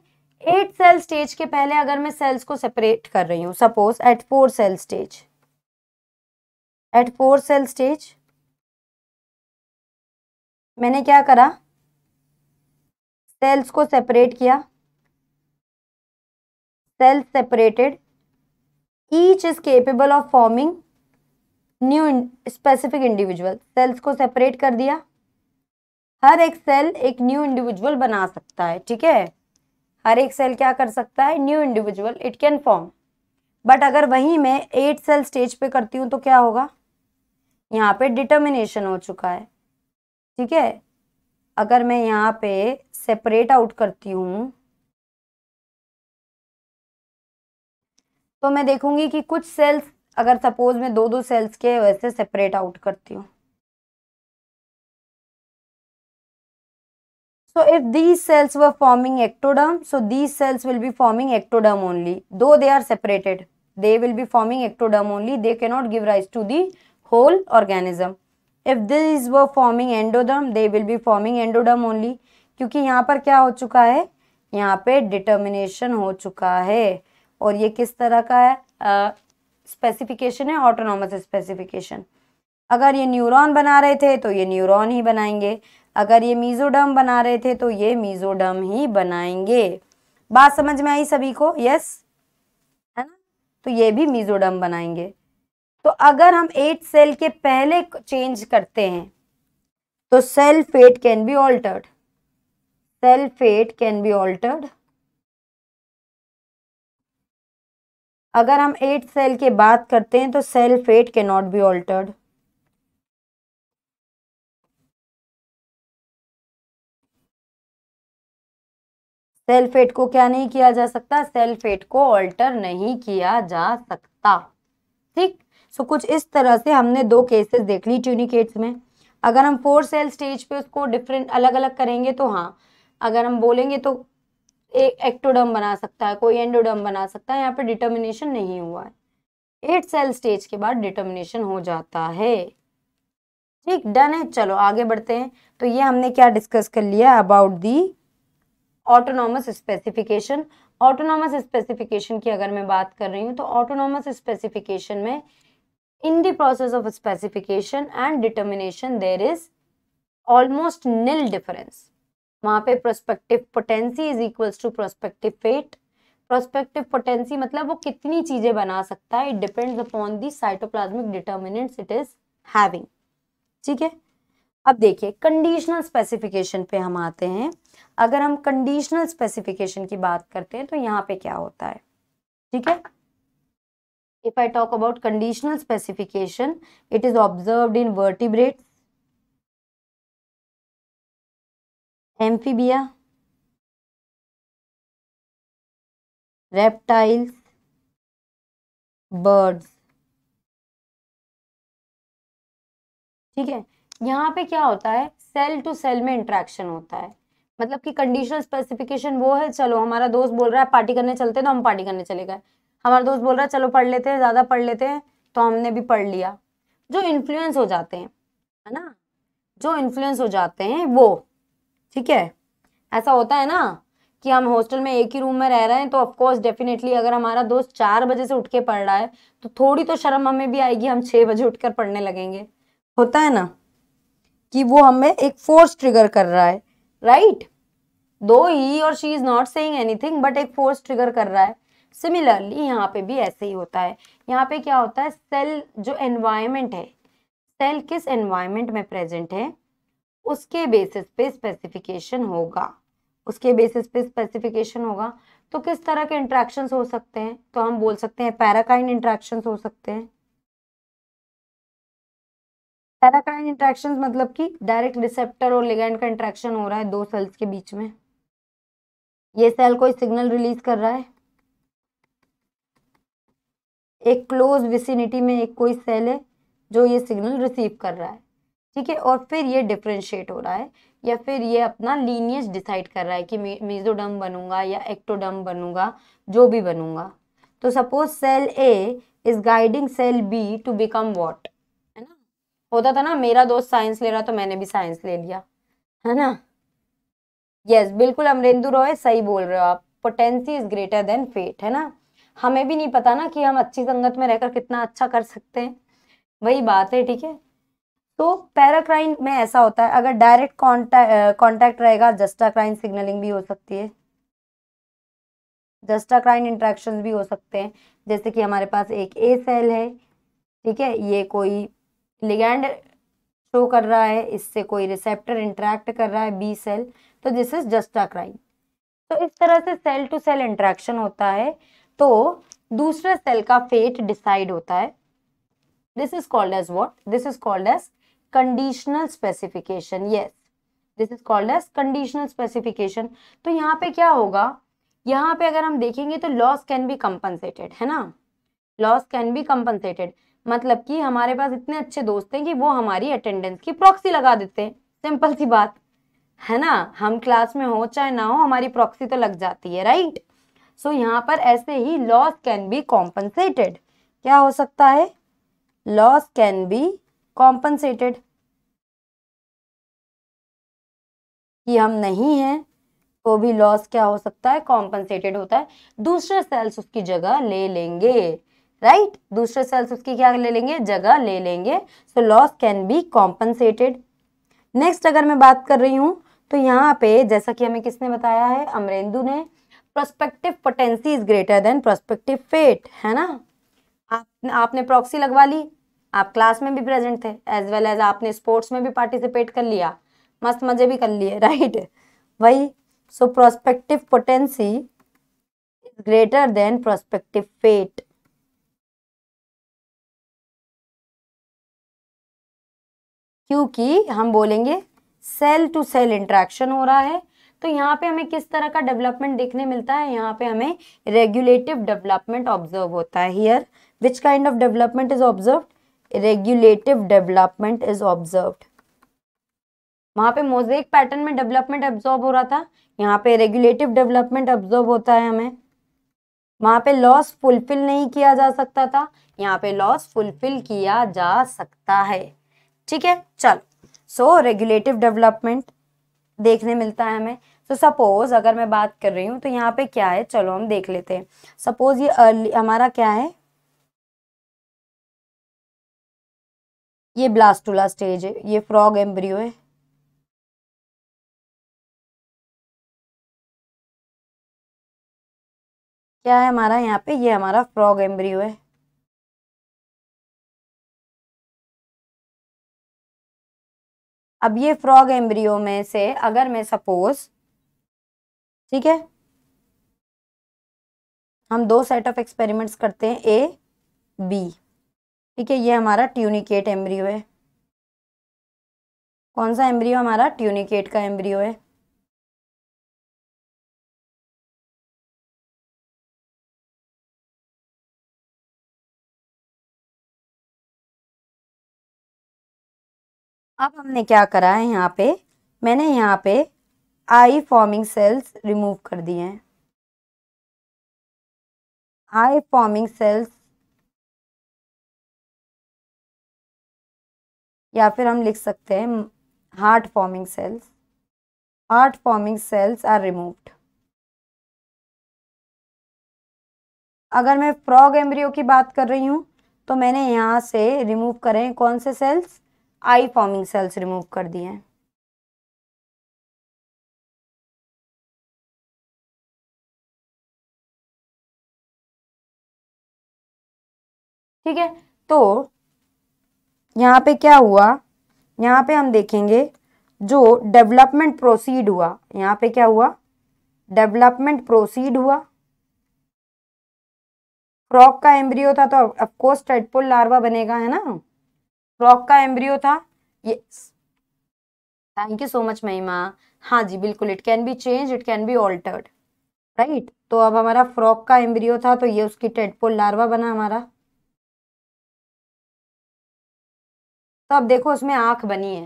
Speaker 2: एट सेल स्टेज के पहले अगर मैं सेल्स को सेपरेट कर रही हूँ
Speaker 1: suppose at four cell stage at four cell stage मैंने क्या करा सेल्स को सेपरेट किया cells separated
Speaker 2: each is capable of forming new specific individual cells को सेपरेट कर दिया हर एक सेल एक न्यू इंडिविजुअल बना सकता है ठीक है हर एक सेल क्या कर सकता है new individual it can form but अगर वहीं मैं एट सेल स्टेज पे करती हूँ तो क्या होगा यहाँ पे डिटर्मिनेशन
Speaker 1: हो चुका है ठीक है अगर मैं यहाँ पे सेपरेट आउट करती हूँ तो मैं देखूंगी कि कुछ सेल्स अगर सपोज मैं दो दो सेल्स के वैसे सेपरेट आउट करती हूँ so if these cells were forming ectoderm so these cells will be forming ectoderm only though they are separated
Speaker 2: they will be forming ectoderm only they cannot give rise to the whole organism if these were forming endoderm they will be forming endoderm only क्योंकि यहाँ पर क्या हो चुका है यहाँ पे determination हो चुका है और ये किस तरह का है स्पेसिफिकेशन है ऑटोनॉमस स्पेसिफिकेशन अगर ये न्यूरॉन बना रहे थे तो ये न्यूरॉन ही बनाएंगे अगर ये मीजोडम बना रहे थे तो ये मीजोडम ही बनाएंगे बात समझ में आई सभी को यस है ना तो ये भी मीजोडम बनाएंगे तो अगर हम एट सेल के पहले चेंज
Speaker 1: करते हैं तो cell fate can be altered cell fate can be altered अगर हम एट सेल के बात करते हैं तो cell fate can not be altered cell fate को क्या नहीं किया जा सकता सेल्फेट को ऑल्टर नहीं किया
Speaker 2: जा सकता ठीक सो so, कुछ इस तरह से हमने दो केसेस देख ली ट्यूनिकेट्स में अगर हम फोर सेल स्टेज पे उसको डिफरेंट अलग अलग करेंगे तो हाँ अगर हम बोलेंगे तो एक एक्टोडम बना सकता है कोई एंडोडम बना सकता है यहाँ पे डिटर्मिनेशन नहीं हुआ है एट सेल स्टेज के बाद डिटर्मिनेशन हो जाता है ठीक डन है चलो आगे बढ़ते हैं तो ये हमने क्या डिस्कस कर लिया about the autonomous specification autonomous specification की अगर मैं बात कर रही हूँ तो ऑटोनॉमस स्पेसिफिकेशन में in the process of specification and determination there is almost nil difference वहाँ पे prospective potency is equals to prospective fate prospective potency मतलब वो कितनी चीजें बना सकता है it depends upon the cytoplasmic determinants it is having ठीक है अब देखिए कंडीशनल स्पेसिफिकेशन पे हम आते हैं अगर हम कंडीशनल स्पेसिफिकेशन की बात करते हैं तो यहाँ पे क्या होता है ठीक है
Speaker 1: if I talk about conditional specification it is observe in vertebrate amphibia reptiles birds ठीक है यहाँ पे क्या होता है सेल टू सेल में इंट्रैक्शन होता है मतलब कि कंडीशनल
Speaker 2: स्पेसिफिकेशन वो है चलो हमारा दोस्त बोल रहा है पार्टी करने चलते हैं तो हम पार्टी करने चले गए हमारा दोस्त बोल रहा है चलो पढ़ लेते हैं ज़्यादा पढ़ लेते हैं तो हमने भी पढ़ लिया जो इन्फ्लुएंस हो जाते हैं है ना जो इन्फ्लुएंस हो जाते हैं वो ठीक है ऐसा होता है ना कि हम हॉस्टल में एक ही रूम में रह रहे हैं तो ऑफकोर्स डेफिनेटली अगर हमारा दोस्त चार बजे से उठ के पढ़ रहा है तो थोड़ी तो शर्म हमें भी आएगी हम छः बजे उठकर पढ़ने लगेंगे होता है ना कि वो हमें एक फोर्स ट्रिगर कर रहा है राइट right? दो ही और she is not saying anything but एक फोर्स ट्रिगर कर रहा है सिमिलरली यहाँ पे भी ऐसे ही होता है यहाँ पे क्या होता है सेल जो एनवायरमेंट है सेल किस एनवायरमेंट में प्रेजेंट है उसके बेसिस पे स्पेसिफिकेशन होगा उसके बेसिस पे स्पेसिफिकेशन होगा तो किस तरह के इंट्रैक्शन हो सकते हैं तो हम बोल सकते हैं पैराकाइन इंट्रैक्शन हो सकते हैं पैराकाइन इंट्रैक्शन मतलब कि डायरेक्ट रिसेप्टर और लिगेंड का इंट्रैक्शन हो रहा है दो सेल्स के बीच में ये सेल कोई सिग्नल रिलीज कर रहा है एक क्लोज विसिनिटी में एक कोई सेल है जो ये सिग्नल रिसीव कर रहा है ठीक है और फिर ये डिफ्रेंशिएट हो रहा है या फिर ये अपना लीनियज डिसाइड कर रहा है कि मेजोडम बनूंगा या एक्टोडम बनूंगा जो भी बनूंगा तो suppose cell A is guiding cell B to become what होता था ना मेरा दोस्त साइंस ले रहा तो मैंने भी साइंस ले लिया है ना यस yes, बिल्कुल अमरेंदु रॉय सही बोल रहे हो आप potency is greater than fate है ना हमें भी नहीं पता ना कि हम अच्छी संगत में रहकर कितना अच्छा कर सकते हैं वही बात है ठीक है तो पैराक्राइन में ऐसा होता है अगर डायरेक्ट कॉन्टैक्ट कॉन्टैक्ट रहेगा जस्टाक्राइन सिग्नलिंग भी हो सकती है जस्टाक्राइन इंट्रैक्शन भी हो सकते हैं जैसे कि हमारे पास एक ए सेल है ठीक है ये कोई लिगैंड शो कर रहा है इससे कोई रिसेप्टर इंटरेक्ट कर रहा है बी सेल तो this is just a crime तो इस तरह से सेल टू सेल इंट्रैक्शन होता है तो दूसरे सेल का फेट डिसाइड होता है this is called as what this is called as conditional specification yes this is called as conditional specification तो यहाँ पे क्या होगा यहाँ पे अगर हम देखेंगे तो लॉस कैन बी कंपनसेटेड है ना लॉस कैन बी कंपनसेटेड मतलब कि हमारे पास इतने अच्छे दोस्त हैं कि वो हमारी अटेंडेंस की प्रॉक्सी लगा देते हैं सिंपल सी बात है ना हम क्लास में हो चाहे ना हो हमारी प्रॉक्सी तो लग जाती है राइट सो so, यहाँ पर ऐसे ही लॉस कैन बी कॉम्पनसेटेड क्या हो सकता है लॉस कैन बी कॉम्पनसेटेड कि हम नहीं हैं तो भी लॉस क्या हो सकता है कॉम्पनसेटेड होता है दूसरे सेल्स उसकी जगह ले लेंगे राइट right? दूसरे सेल्स उसकी क्या ले लेंगे जगह ले लेंगे so loss can be compensated next अगर मैं बात कर रही हूँ तो यहाँ पे जैसा कि हमें किसने बताया है अमरेंदु ने prospective potency is greater than prospective fate है ना आप, आपने प्रॉक्सी लगवा ली आप क्लास में भी प्रेजेंट थे एज वेल एज आपने स्पोर्ट्स में भी पार्टिसिपेट कर लिया मस्त मज़े भी कर लिए राइट वही so
Speaker 1: prospective potency is greater than prospective fate क्योंकि हम बोलेंगे सेल टू सेल इंट्रैक्शन हो रहा है तो यहाँ पे हमें किस तरह
Speaker 2: का डेवलपमेंट देखने मिलता है यहाँ पे हमें रेगुलेटिव डेवलपमेंट ऑब्जर्व होता है here which kind of development is observe regulative development is observe वहाँ पे मोजेक पैटर्न में डेवलपमेंट ऑब्जॉर्व हो रहा था यहाँ पे रेगुलेटिव डेवलपमेंट ऑब्जर्व होता है हमें वहाँ पे लॉस फुलफिल नहीं किया जा सकता था यहाँ पे लॉस फुलफिल किया जा सकता है ठीक है चलो सो रेगुलेटिव डेवलपमेंट देखने मिलता है हमें तो सपोज अगर मैं बात कर रही हूँ तो यहाँ पे क्या है चलो हम देख लेते हैं सपोज ये अर्ली हमारा क्या है
Speaker 1: ये ब्लास्टुला स्टेज है ये फ्रॉग एम्ब्रियो है क्या है हमारा यहाँ पे ये हमारा फ्रॉग एम्ब्रियो है अब ये फ्रॉग एम्ब्रियो में से अगर मैं सपोज
Speaker 2: ठीक है हम दो सेट ऑफ एक्सपेरिमेंट्स करते हैं ए
Speaker 1: बी ठीक है ये हमारा ट्यूनिकेट एम्ब्रियो है कौन सा एम्ब्रियो हमारा ट्यूनिकेट का एम्ब्रियो है अब हमने क्या करा है यहाँ पे मैंने यहाँ पे आई फॉर्मिंग सेल्स रिमूव कर दिए हैं आई फॉर्मिंग सेल्स या फिर हम लिख सकते हैं heart forming cells heart forming cells are removed अगर मैं फ्रॉग एम्ब्रियो की बात कर रही हूँ तो मैंने यहाँ से रिमूव करें कौन से cells eye forming cells remove कर दिए हैं ठीक है तो यहाँ पे क्या हुआ यहाँ
Speaker 2: पे हम देखेंगे जो डेवलपमेंट प्रोसीड हुआ यहाँ पे क्या हुआ डेवलपमेंट प्रोसीड हुआ फ्रॉक का एम्ब्रियो था तो ऑफकोर्स टेडपोल लार्वा बनेगा है ना फ्रॉक का एम्ब्रियो था yes thank you so much Mahima हाँ जी बिल्कुल it can be change it can be altered right तो अब हमारा फ्रॉक का एम्ब्रियो था तो ये उसकी टेडपोल लार्वा बना हमारा
Speaker 1: तो अब देखो उसमें आंख बनी है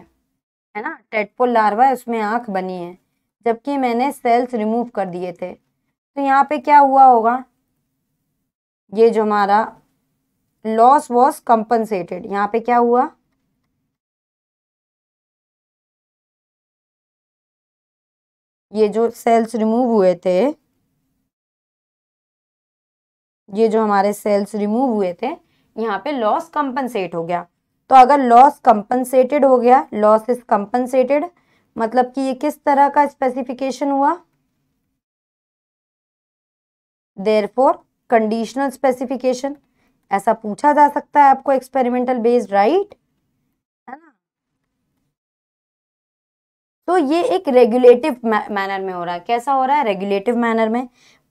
Speaker 1: है ना टेडपोल लार्वा है उसमें आंख बनी है जबकि मैंने सेल्स रिमूव
Speaker 2: कर दिए थे तो यहाँ पे क्या हुआ होगा ये जो हमारा
Speaker 1: लॉस वॉज कंपनसेटेड यहाँ पे क्या हुआ ये जो सेल्स रिमूव हुए थे ये जो हमारे सेल्स रिमूव
Speaker 2: हुए थे यहाँ पे लॉस कंपनसेट हो गया तो अगर लॉस कंपनसेटेड हो गया लॉस इज कंपनसेटेड मतलब कि ये किस तरह का स्पेसिफिकेशन हुआ देयरफॉर कंडीशनल स्पेसिफिकेशन ऐसा पूछा जा सकता है आपको एक्सपेरिमेंटल बेस्ड राइट है ना तो ये एक रेगुलेटिव मैनर में हो रहा है कैसा हो रहा है रेगुलेटिव मैनर में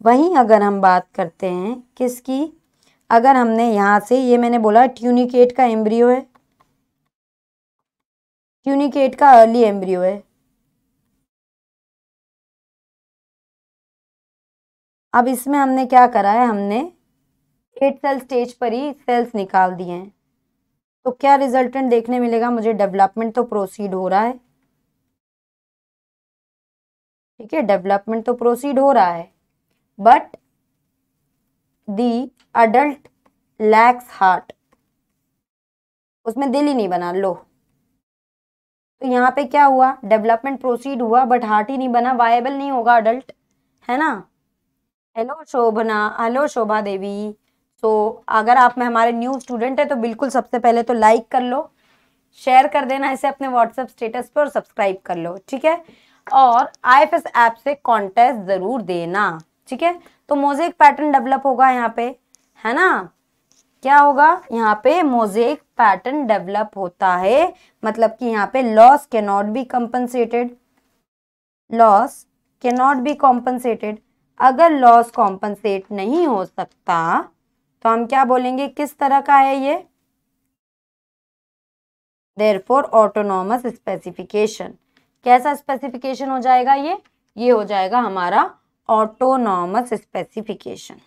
Speaker 2: वहीं अगर हम बात करते हैं किसकी अगर हमने
Speaker 1: यहाँ से ये मैंने बोला ट्यूनिकेट का एम्ब्रियो है ट्यूनिकेट का अर्ली एम्ब्रियो है अब इसमें हमने क्या करा है हमने एट सेल स्टेज
Speaker 2: पर ही सेल्स निकाल दिए हैं तो क्या रिजल्टेंट देखने मिलेगा मुझे डेवलपमेंट तो प्रोसीड हो रहा है ठीक है डेवलपमेंट तो प्रोसीड हो रहा है but the adult lacks heart उसमें दिल ही नहीं बना लो तो यहाँ पे क्या हुआ डेवलपमेंट प्रोसीड हुआ बट हार्ट ही नहीं बना वायबल नहीं होगा अडल्ट है ना हेलो शोभना हेलो शोभा देवी सो अगर आप में हमारे न्यू स्टूडेंट है तो बिल्कुल सबसे पहले तो लाइक कर लो शेयर कर देना इसे अपने व्हाट्सएप स्टेटस पर और सब्सक्राइब कर लो ठीक है और आई एस ऐप से कॉन्टेस्ट ज़रूर देना ठीक है तो मोजेक पैटर्न डेवलप होगा यहाँ पे है ना क्या होगा यहाँ पे मोजेक पैटर्न डेवलप होता है मतलब कि यहाँ पे loss can not be compensated loss can not be compensated अगर लॉस कॉम्पनसेट नहीं हो सकता तो हम क्या बोलेंगे किस तरह का है ये देर फोर ऑटोनॉमस स्पेसिफिकेशन कैसा स्पेसिफिकेशन हो जाएगा ये ये हो जाएगा हमारा
Speaker 1: ऑटोनॉमस स्पेसिफिकेशन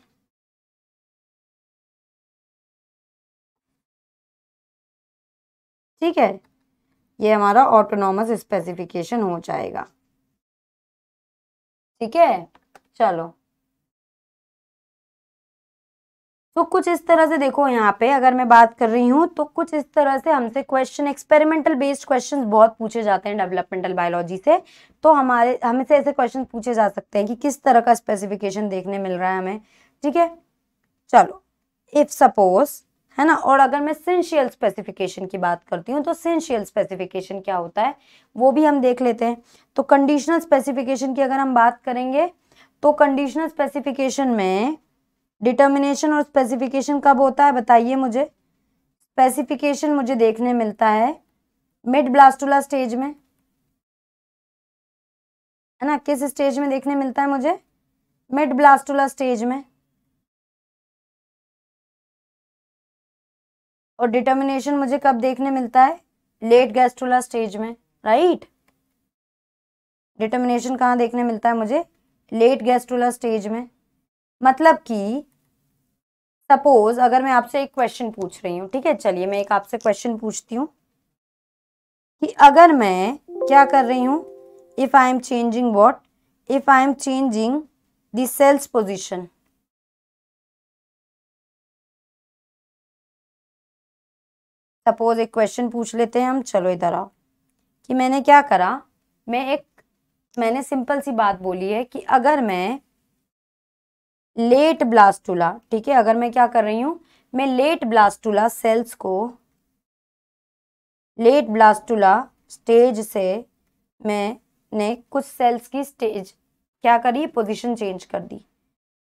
Speaker 1: ठीक है ये हमारा ऑटोनॉमस स्पेसिफिकेशन हो जाएगा ठीक है चलो तो कुछ इस तरह से देखो
Speaker 2: यहाँ पे अगर मैं बात कर रही हूँ तो कुछ इस तरह से हमसे क्वेश्चन एक्सपेरिमेंटल बेस्ड क्वेश्चन बहुत पूछे जाते हैं डेवलपमेंटल बायोलॉजी से तो हमारे हमें से ऐसे क्वेश्चन पूछे जा सकते हैं कि किस तरह का स्पेसिफिकेशन देखने मिल रहा है हमें ठीक है चलो इफ सपोज है ना और अगर मैं सेंशियल स्पेसिफिकेशन की बात करती हूँ तो सेंशियल स्पेसिफिकेशन क्या होता है वो भी हम देख लेते हैं तो कंडीशनल स्पेसिफिकेशन की अगर हम बात करेंगे तो कंडीशनल स्पेसिफिकेशन में डिटर्मिनेशन और स्पेसिफिकेशन कब होता है बताइए मुझे स्पेसिफिकेशन मुझे देखने मिलता है मिड ब्लास्टुला
Speaker 1: स्टेज में है ना किस स्टेज में देखने मिलता है मुझे मिड ब्लास्टुला स्टेज में और डिटर्मिनेशन मुझे कब देखने मिलता है लेट गैस्ट्रोला स्टेज
Speaker 2: में राइट डिटर्मिनेशन कहाँ देखने मिलता है मुझे लेट गैस्ट्रोला स्टेज में मतलब कि सपोज अगर मैं आपसे एक क्वेश्चन पूछ रही हूँ ठीक है चलिए मैं एक आपसे क्वेश्चन पूछती हूँ कि अगर मैं क्या कर रही हूँ if I am changing what if I am changing
Speaker 1: the cells position suppose एक क्वेश्चन पूछ लेते हैं हम चलो इधर आओ
Speaker 2: कि मैंने क्या करा मैं एक मैंने सिंपल सी बात बोली है कि अगर मैं लेट ब्लास्टूला ठीक है अगर मैं क्या कर रही हूँ मैं लेट ब्लास्टूला सेल्स को लेट ब्लास्टूला स्टेज से मैंने कुछ सेल्स की स्टेज क्या करी पोजीशन चेंज कर दी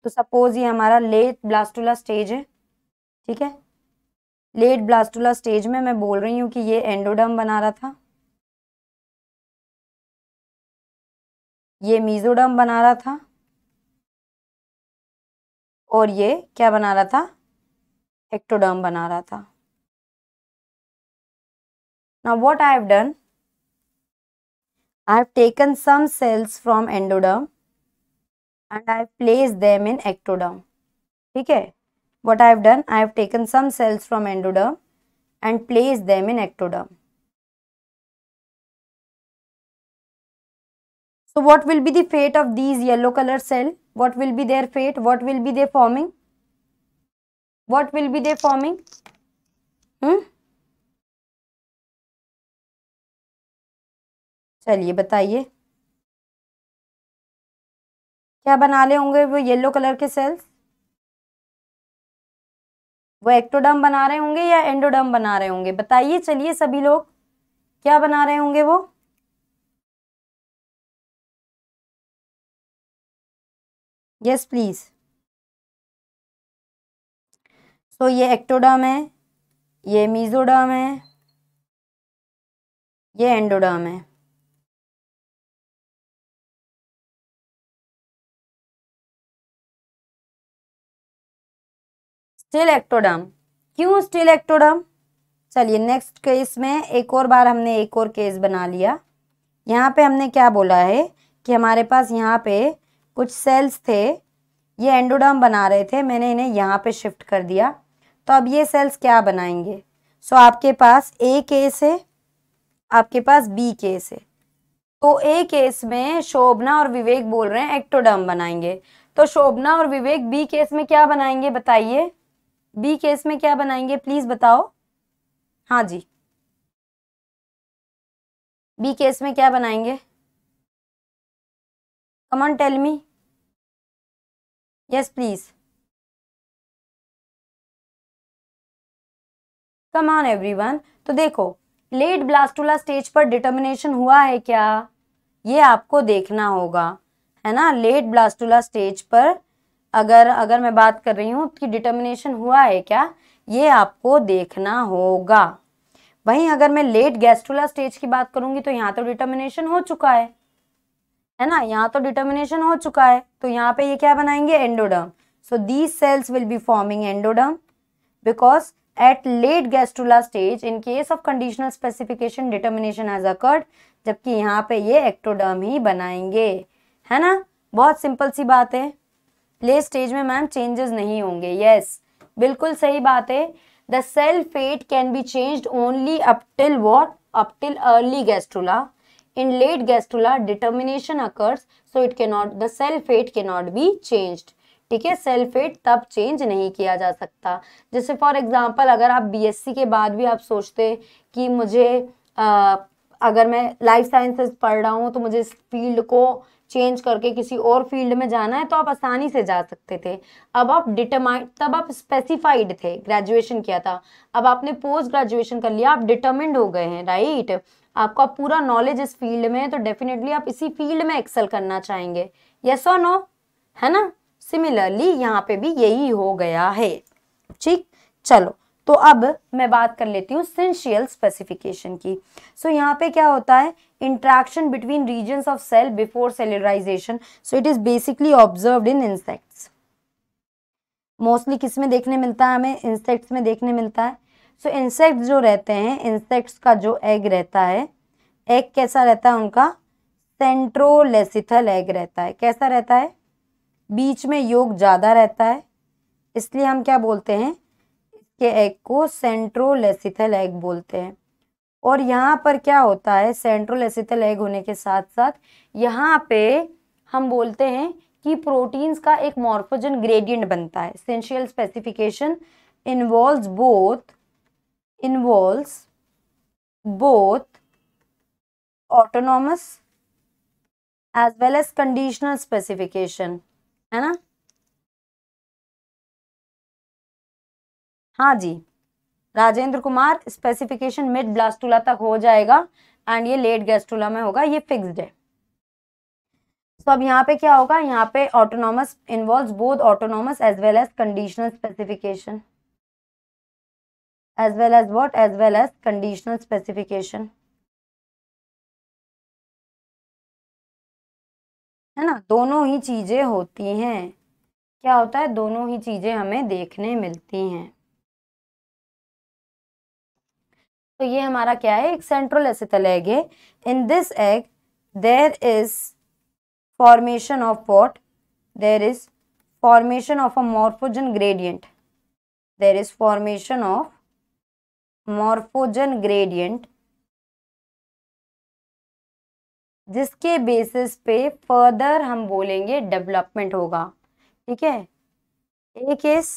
Speaker 2: तो सपोज ये हमारा लेट ब्लास्टूला स्टेज है ठीक है
Speaker 1: लेट ब्लास्टूला स्टेज में मैं बोल रही हूँ कि ये एंडोडम बना रहा था ये मीजोडम बना रहा था और ये क्या बना रहा था एक्टोडर्म बना रहा था now what I have done I have taken some cells from endoderm
Speaker 2: and I place them in ectoderm ठीक है what I have done I have taken
Speaker 1: some cells from endoderm and place them in ectoderm so what will be the fate of these yellow color cell what will be their fate what will be they forming what will be they forming hmm चलिए बताइए क्या बना ले होंगे वो yellow colour के cells वो ectoderm बना रहे होंगे या एंडोडम बना रहे होंगे बताइए चलिए सभी लोग क्या बना रहे होंगे वो यस प्लीज़ सो ये एक्टोडर्म है ये मीजोडर्म है ये एंडोडर्म है स्टिल एक्टोडर्म क्यों स्टिल एक्टोडर्म चलिए नेक्स्ट केस में एक और बार हमने एक और केस
Speaker 2: बना लिया यहाँ पे हमने क्या बोला है कि हमारे पास यहाँ पे कुछ सेल्स थे ये एंडोडर्म बना रहे थे मैंने इन्हें यहाँ पे शिफ्ट कर दिया तो अब ये सेल्स क्या बनाएंगे सो so, आपके पास ए केस है आपके पास बी केस है तो ए केस में शोभना और विवेक बोल रहे हैं एक्टोडर्म बनाएंगे तो शोभना और विवेक बी केस में क्या बनाएंगे बताइए बी केस में क्या
Speaker 1: बनाएंगे प्लीज बताओ हाँ जी बी केस में क्या बनाएंगे come on tell me yes please come on everyone तो देखो लेट ब्लास्टुला स्टेज पर
Speaker 2: डिटर्मिनेशन हुआ है क्या ये आपको देखना होगा है ना लेट ब्लास्टुला स्टेज पर अगर अगर मैं बात कर रही हूँ कि डिटर्मिनेशन हुआ है क्या ये आपको देखना होगा वहीं अगर मैं लेट गैस्टूला स्टेज की बात करूंगी तो यहाँ तो डिटर्मिनेशन हो चुका है है ना यहाँ तो डिटर्मिनेशन हो चुका है तो यहाँ पे ये क्या बनाएंगे endoderm so these cells will be forming endoderm because at late gastrula stage in case of conditional specification determination as occurred जबकि यहाँ पे ये एक्टोडर्म ही बनाएंगे है ना बहुत सिंपल सी बात है ले स्टेज में मैम चेंजेस नहीं होंगे यस yes, बिल्कुल सही बात है the cell fate can be change only up till what up till early gastrula in late gastrula determination occurs so it cannot the cell fate cannot be changed ठीक है cell fate तब change नहीं किया जा सकता जैसे फॉर एग्जांपल अगर आप बीएससी के बाद भी आप सोचते कि मुझे आ, अगर मैं लाइफ साइंसेज पढ़ रहा हूँ तो मुझे इस फील्ड को चेंज करके किसी और फील्ड में जाना है तो आप आसानी से जा सकते थे अब आप डिटरमाइंड तब आप स्पेसिफाइड थे ग्रेजुएशन किया था अब आपने पोस्ट ग्रेजुएशन कर लिया आप डिटर्मिंड हो गए हैं राइट right? आपका पूरा नॉलेज इस फील्ड में है तो डेफिनेटली आप इसी फील्ड में एक्सेल करना चाहेंगे यस और नो है ना सिमिलरली यहाँ पे भी यही हो गया है ठीक चलो तो अब मैं बात कर लेती हूँ सेंशियल स्पेसिफिकेशन की सो so, यहाँ पे क्या होता है interaction between region of cell before cellularization so it is basically observe in insects mostly किस में देखने मिलता है हमें इंसेक्ट्स में देखने मिलता है सो so, इंसेक्ट्स जो रहते हैं इंसेक्ट्स का जो एग रहता है एग कैसा रहता है उनका सेंट्रोलेसिथल एग रहता है कैसा रहता है बीच में योग ज़्यादा रहता है इसलिए हम क्या बोलते हैं इसके एग को सेंट्रोलेसिथल एग बोलते हैं और यहाँ पर क्या होता है सेंट्रोलेसिथल एग होने के साथ साथ यहाँ पे हम बोलते हैं कि प्रोटीन्स का एक मॉर्फोजन ग्रेडियंट बनता है syncytial specification involve both involves both
Speaker 1: autonomous as well as conditional specification है ना हाँ जी Rajendra Kumar specification mid blastula तक हो जाएगा एंड ये
Speaker 2: लेट गैस्टूला में होगा ये फिक्स्ड है तो so, अब यहाँ पे क्या होगा यहाँ पे autonomous involve both autonomous as well as conditional specification
Speaker 1: as well as what as well as conditional specification है ना दोनों ही चीज़ें होती हैं क्या होता है दोनों ही चीज़ें हमें देखने मिलती हैं
Speaker 2: तो ये हमारा क्या है एक सेंट्रल एसिटल एग है in this egg there is formation of what there is formation of a morphogen gradient there is formation
Speaker 1: of morphogen gradient जिसके बेसिस पे फर्दर हम बोलेंगे डेवलपमेंट होगा ठीक है एक इस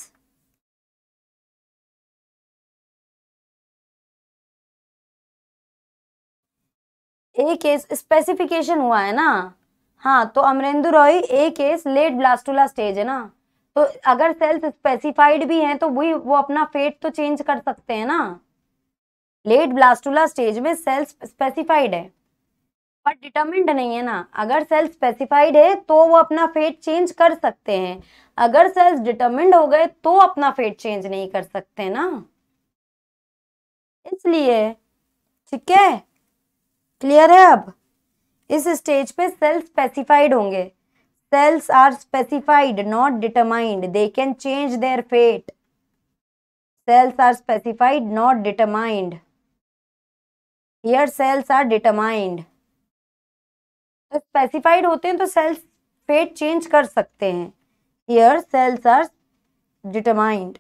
Speaker 1: एक केस स्पेसिफिकेशन हुआ है ना हाँ तो अमरेंदु रॉय एक केस लेट
Speaker 2: ब्लास्टुला स्टेज है ना तो अगर सेल्स स्पेसिफाइड भी हैं तो वही वो अपना फेट तो चेंज कर सकते हैं ना लेट ब्लास्टुला स्टेज में सेल्स स्पेसिफाइड है पर डिटर्मिंड नहीं है ना अगर सेल स्पेसिफाइड है तो वो अपना फेट चेंज कर सकते हैं अगर सेल्स डिटर्मिंड हो गए तो अपना फेट चेंज नहीं कर सकते ना इसलिए ठीक है क्लियर है अब इस स्टेज पे सेल्स स्पेसिफाइड होंगे cells are specified not determined they can change their fate cells are specified not determined here cells are determined specified होते हैं तो सेल्स फेट चेंज कर सकते हैं हेयर सेल्स आर डिटरमाइंड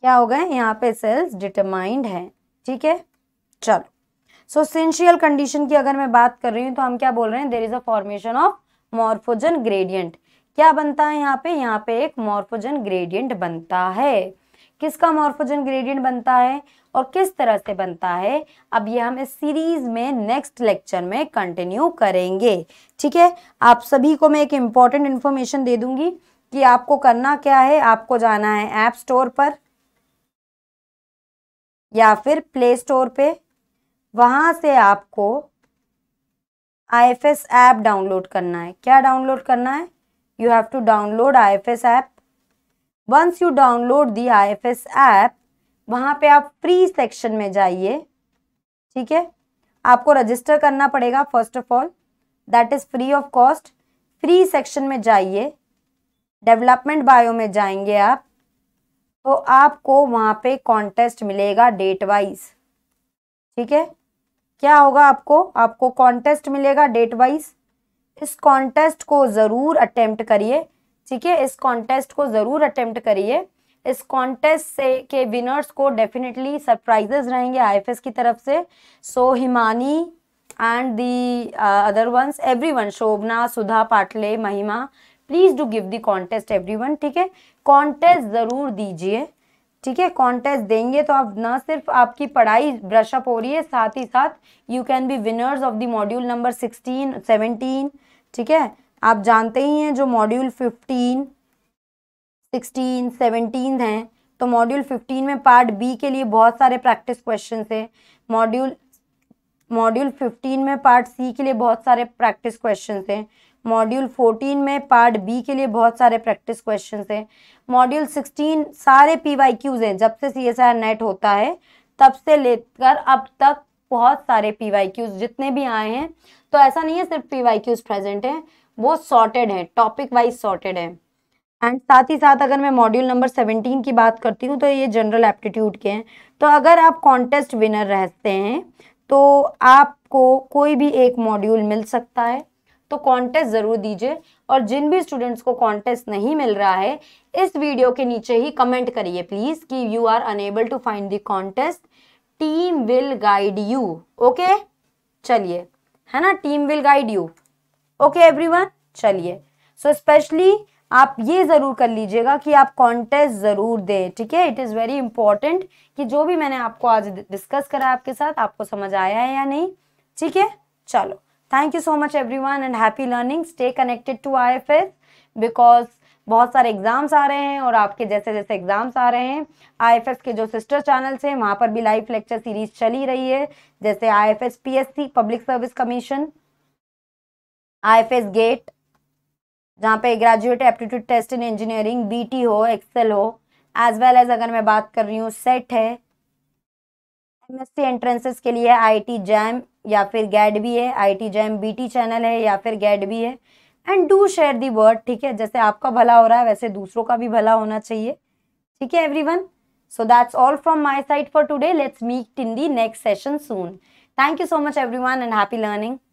Speaker 2: क्या हो गए यहाँ पे सेल्स डिटरमाइंड हैं ठीक है चलो सो सेंशियल कंडीशन की अगर मैं बात कर रही हूँ तो हम क्या बोल रहे हैं there is a formation of morphogen gradient क्या बनता है यहाँ पे यहाँ पे एक मॉर्फोजन ग्रेडियंट बनता है किसका मॉर्फोजन ग्रेडियंट बनता है और किस तरह से बनता है अब ये हम इस सीरीज में नेक्स्ट लेक्चर में कंटिन्यू करेंगे ठीक है आप सभी को मैं एक इम्पॉर्टेंट इन्फॉर्मेशन दे दूंगी कि आपको करना क्या है आपको जाना है ऐप स्टोर पर या फिर प्ले स्टोर पे वहां से आपको I F S app download करना है क्या डाउनलोड करना है you have to download I F S app once you download the I F S app वहाँ पे आप फ्री सेक्शन में जाइए ठीक है आपको रजिस्टर करना पड़ेगा first of all that is free of cost free section में जाइए डेवलपमेंट बायो में जाएंगे आप तो आपको वहाँ पे कॉन्टेस्ट मिलेगा डेट वाइज ठीक है क्या होगा आपको आपको कॉन्टेस्ट मिलेगा डेट वाइज इस कॉन्टेस्ट को ज़रूर अटेम्प्ट करिए ठीक है इस कॉन्टेस्ट को ज़रूर अटेम्प्ट करिए इस कॉन्टेस्ट से के विनर्स को डेफिनेटली सरप्राइजेज रहेंगे आई की तरफ से so Himani and the other ones every one Shobhana Sudha Patle Mahima please do give the contest every one ठीक है कॉन्टेस्ट ज़रूर दीजिए ठीक है कॉन्टेस्ट देंगे तो आप ना सिर्फ आपकी पढ़ाई ब्रशअप हो रही है साथ ही साथ you can be winners of the module number sixteen seventeen ठीक है आप जानते ही हैं जो मॉड्यूल फिफ्टीन सिक्सटीन सेवनटीन हैं तो मॉड्यूल फिफ्टीन में पार्ट बी के लिए बहुत सारे प्रैक्टिस क्वेश्चन है मॉड्यूल मॉड्यूल फिफ्टीन में पार्ट सी के लिए बहुत सारे प्रैक्टिस क्वेश्चन है मॉड्यूल फोर्टीन में पार्ट बी के लिए बहुत सारे प्रैक्टिस क्वेश्चन है मॉड्यूल सिक्सटीन सारे पी वाई क्यूज हैं जब से सी एस आर नेट होता है तब से लेकर अब तक बहुत सारे पी वाई क्यूज जितने भी आए हैं तो ऐसा नहीं है सिर्फ पी वाई क्यूज प्रेजेंट हैं वो सॉर्टेड है टॉपिक वाइज सॉर्टेड है एंड साथ ही साथ अगर मैं मॉड्यूल नंबर सेवनटीन की बात करती हूँ तो ये जनरल एप्टीट्यूड के हैं तो अगर आप कॉन्टेस्ट विनर रहते हैं तो आपको कोई भी एक मॉड्यूल मिल सकता है तो कॉन्टेस्ट ज़रूर दीजिए और जिन भी स्टूडेंट्स को कॉन्टेस्ट नहीं मिल रहा है इस वीडियो के नीचे ही कमेंट करिए प्लीज़ कि you are unable to find the contest team will guide you okay चलिए है ना team will guide you okay everyone चलिए सो स्पेशली आप ये ज़रूर कर लीजिएगा कि आप कॉन्टेस्ट ज़रूर दें ठीक है इट इज़ वेरी इंपॉर्टेंट कि जो भी मैंने आपको आज डिस्कस करा आपके साथ आपको समझ आया है या नहीं ठीक है चलो thank you so much every one and happy learning stay connected to I F S because बहुत सारे एग्जाम्स आ रहे हैं और आपके जैसे जैसे एग्जाम्स आ रहे हैं आईएफएस के जो सिस्टर चैनल्स हैं वहाँ पर भी लाइव लेक्चर सीरीज चली रही है जैसे S C public service commission IFS GATE जहाँ पे graduate aptitude test in engineering BT हो एक्सेल हो एज वेल एज अगर मैं बात कर रही हूँ सेट है एमएससी एंट्रेंसेस के लिए आईटी जैम या फिर गैड भी है आईटी जैम बीटी चैनल है या फिर गैड भी है and do share the word ठीक है जैसे आपका भला हो रहा है वैसे दूसरों का भी भला होना चाहिए ठीक है one so that's all from my side for today let's meet in the next session
Speaker 1: soon thank you so much one and happy learning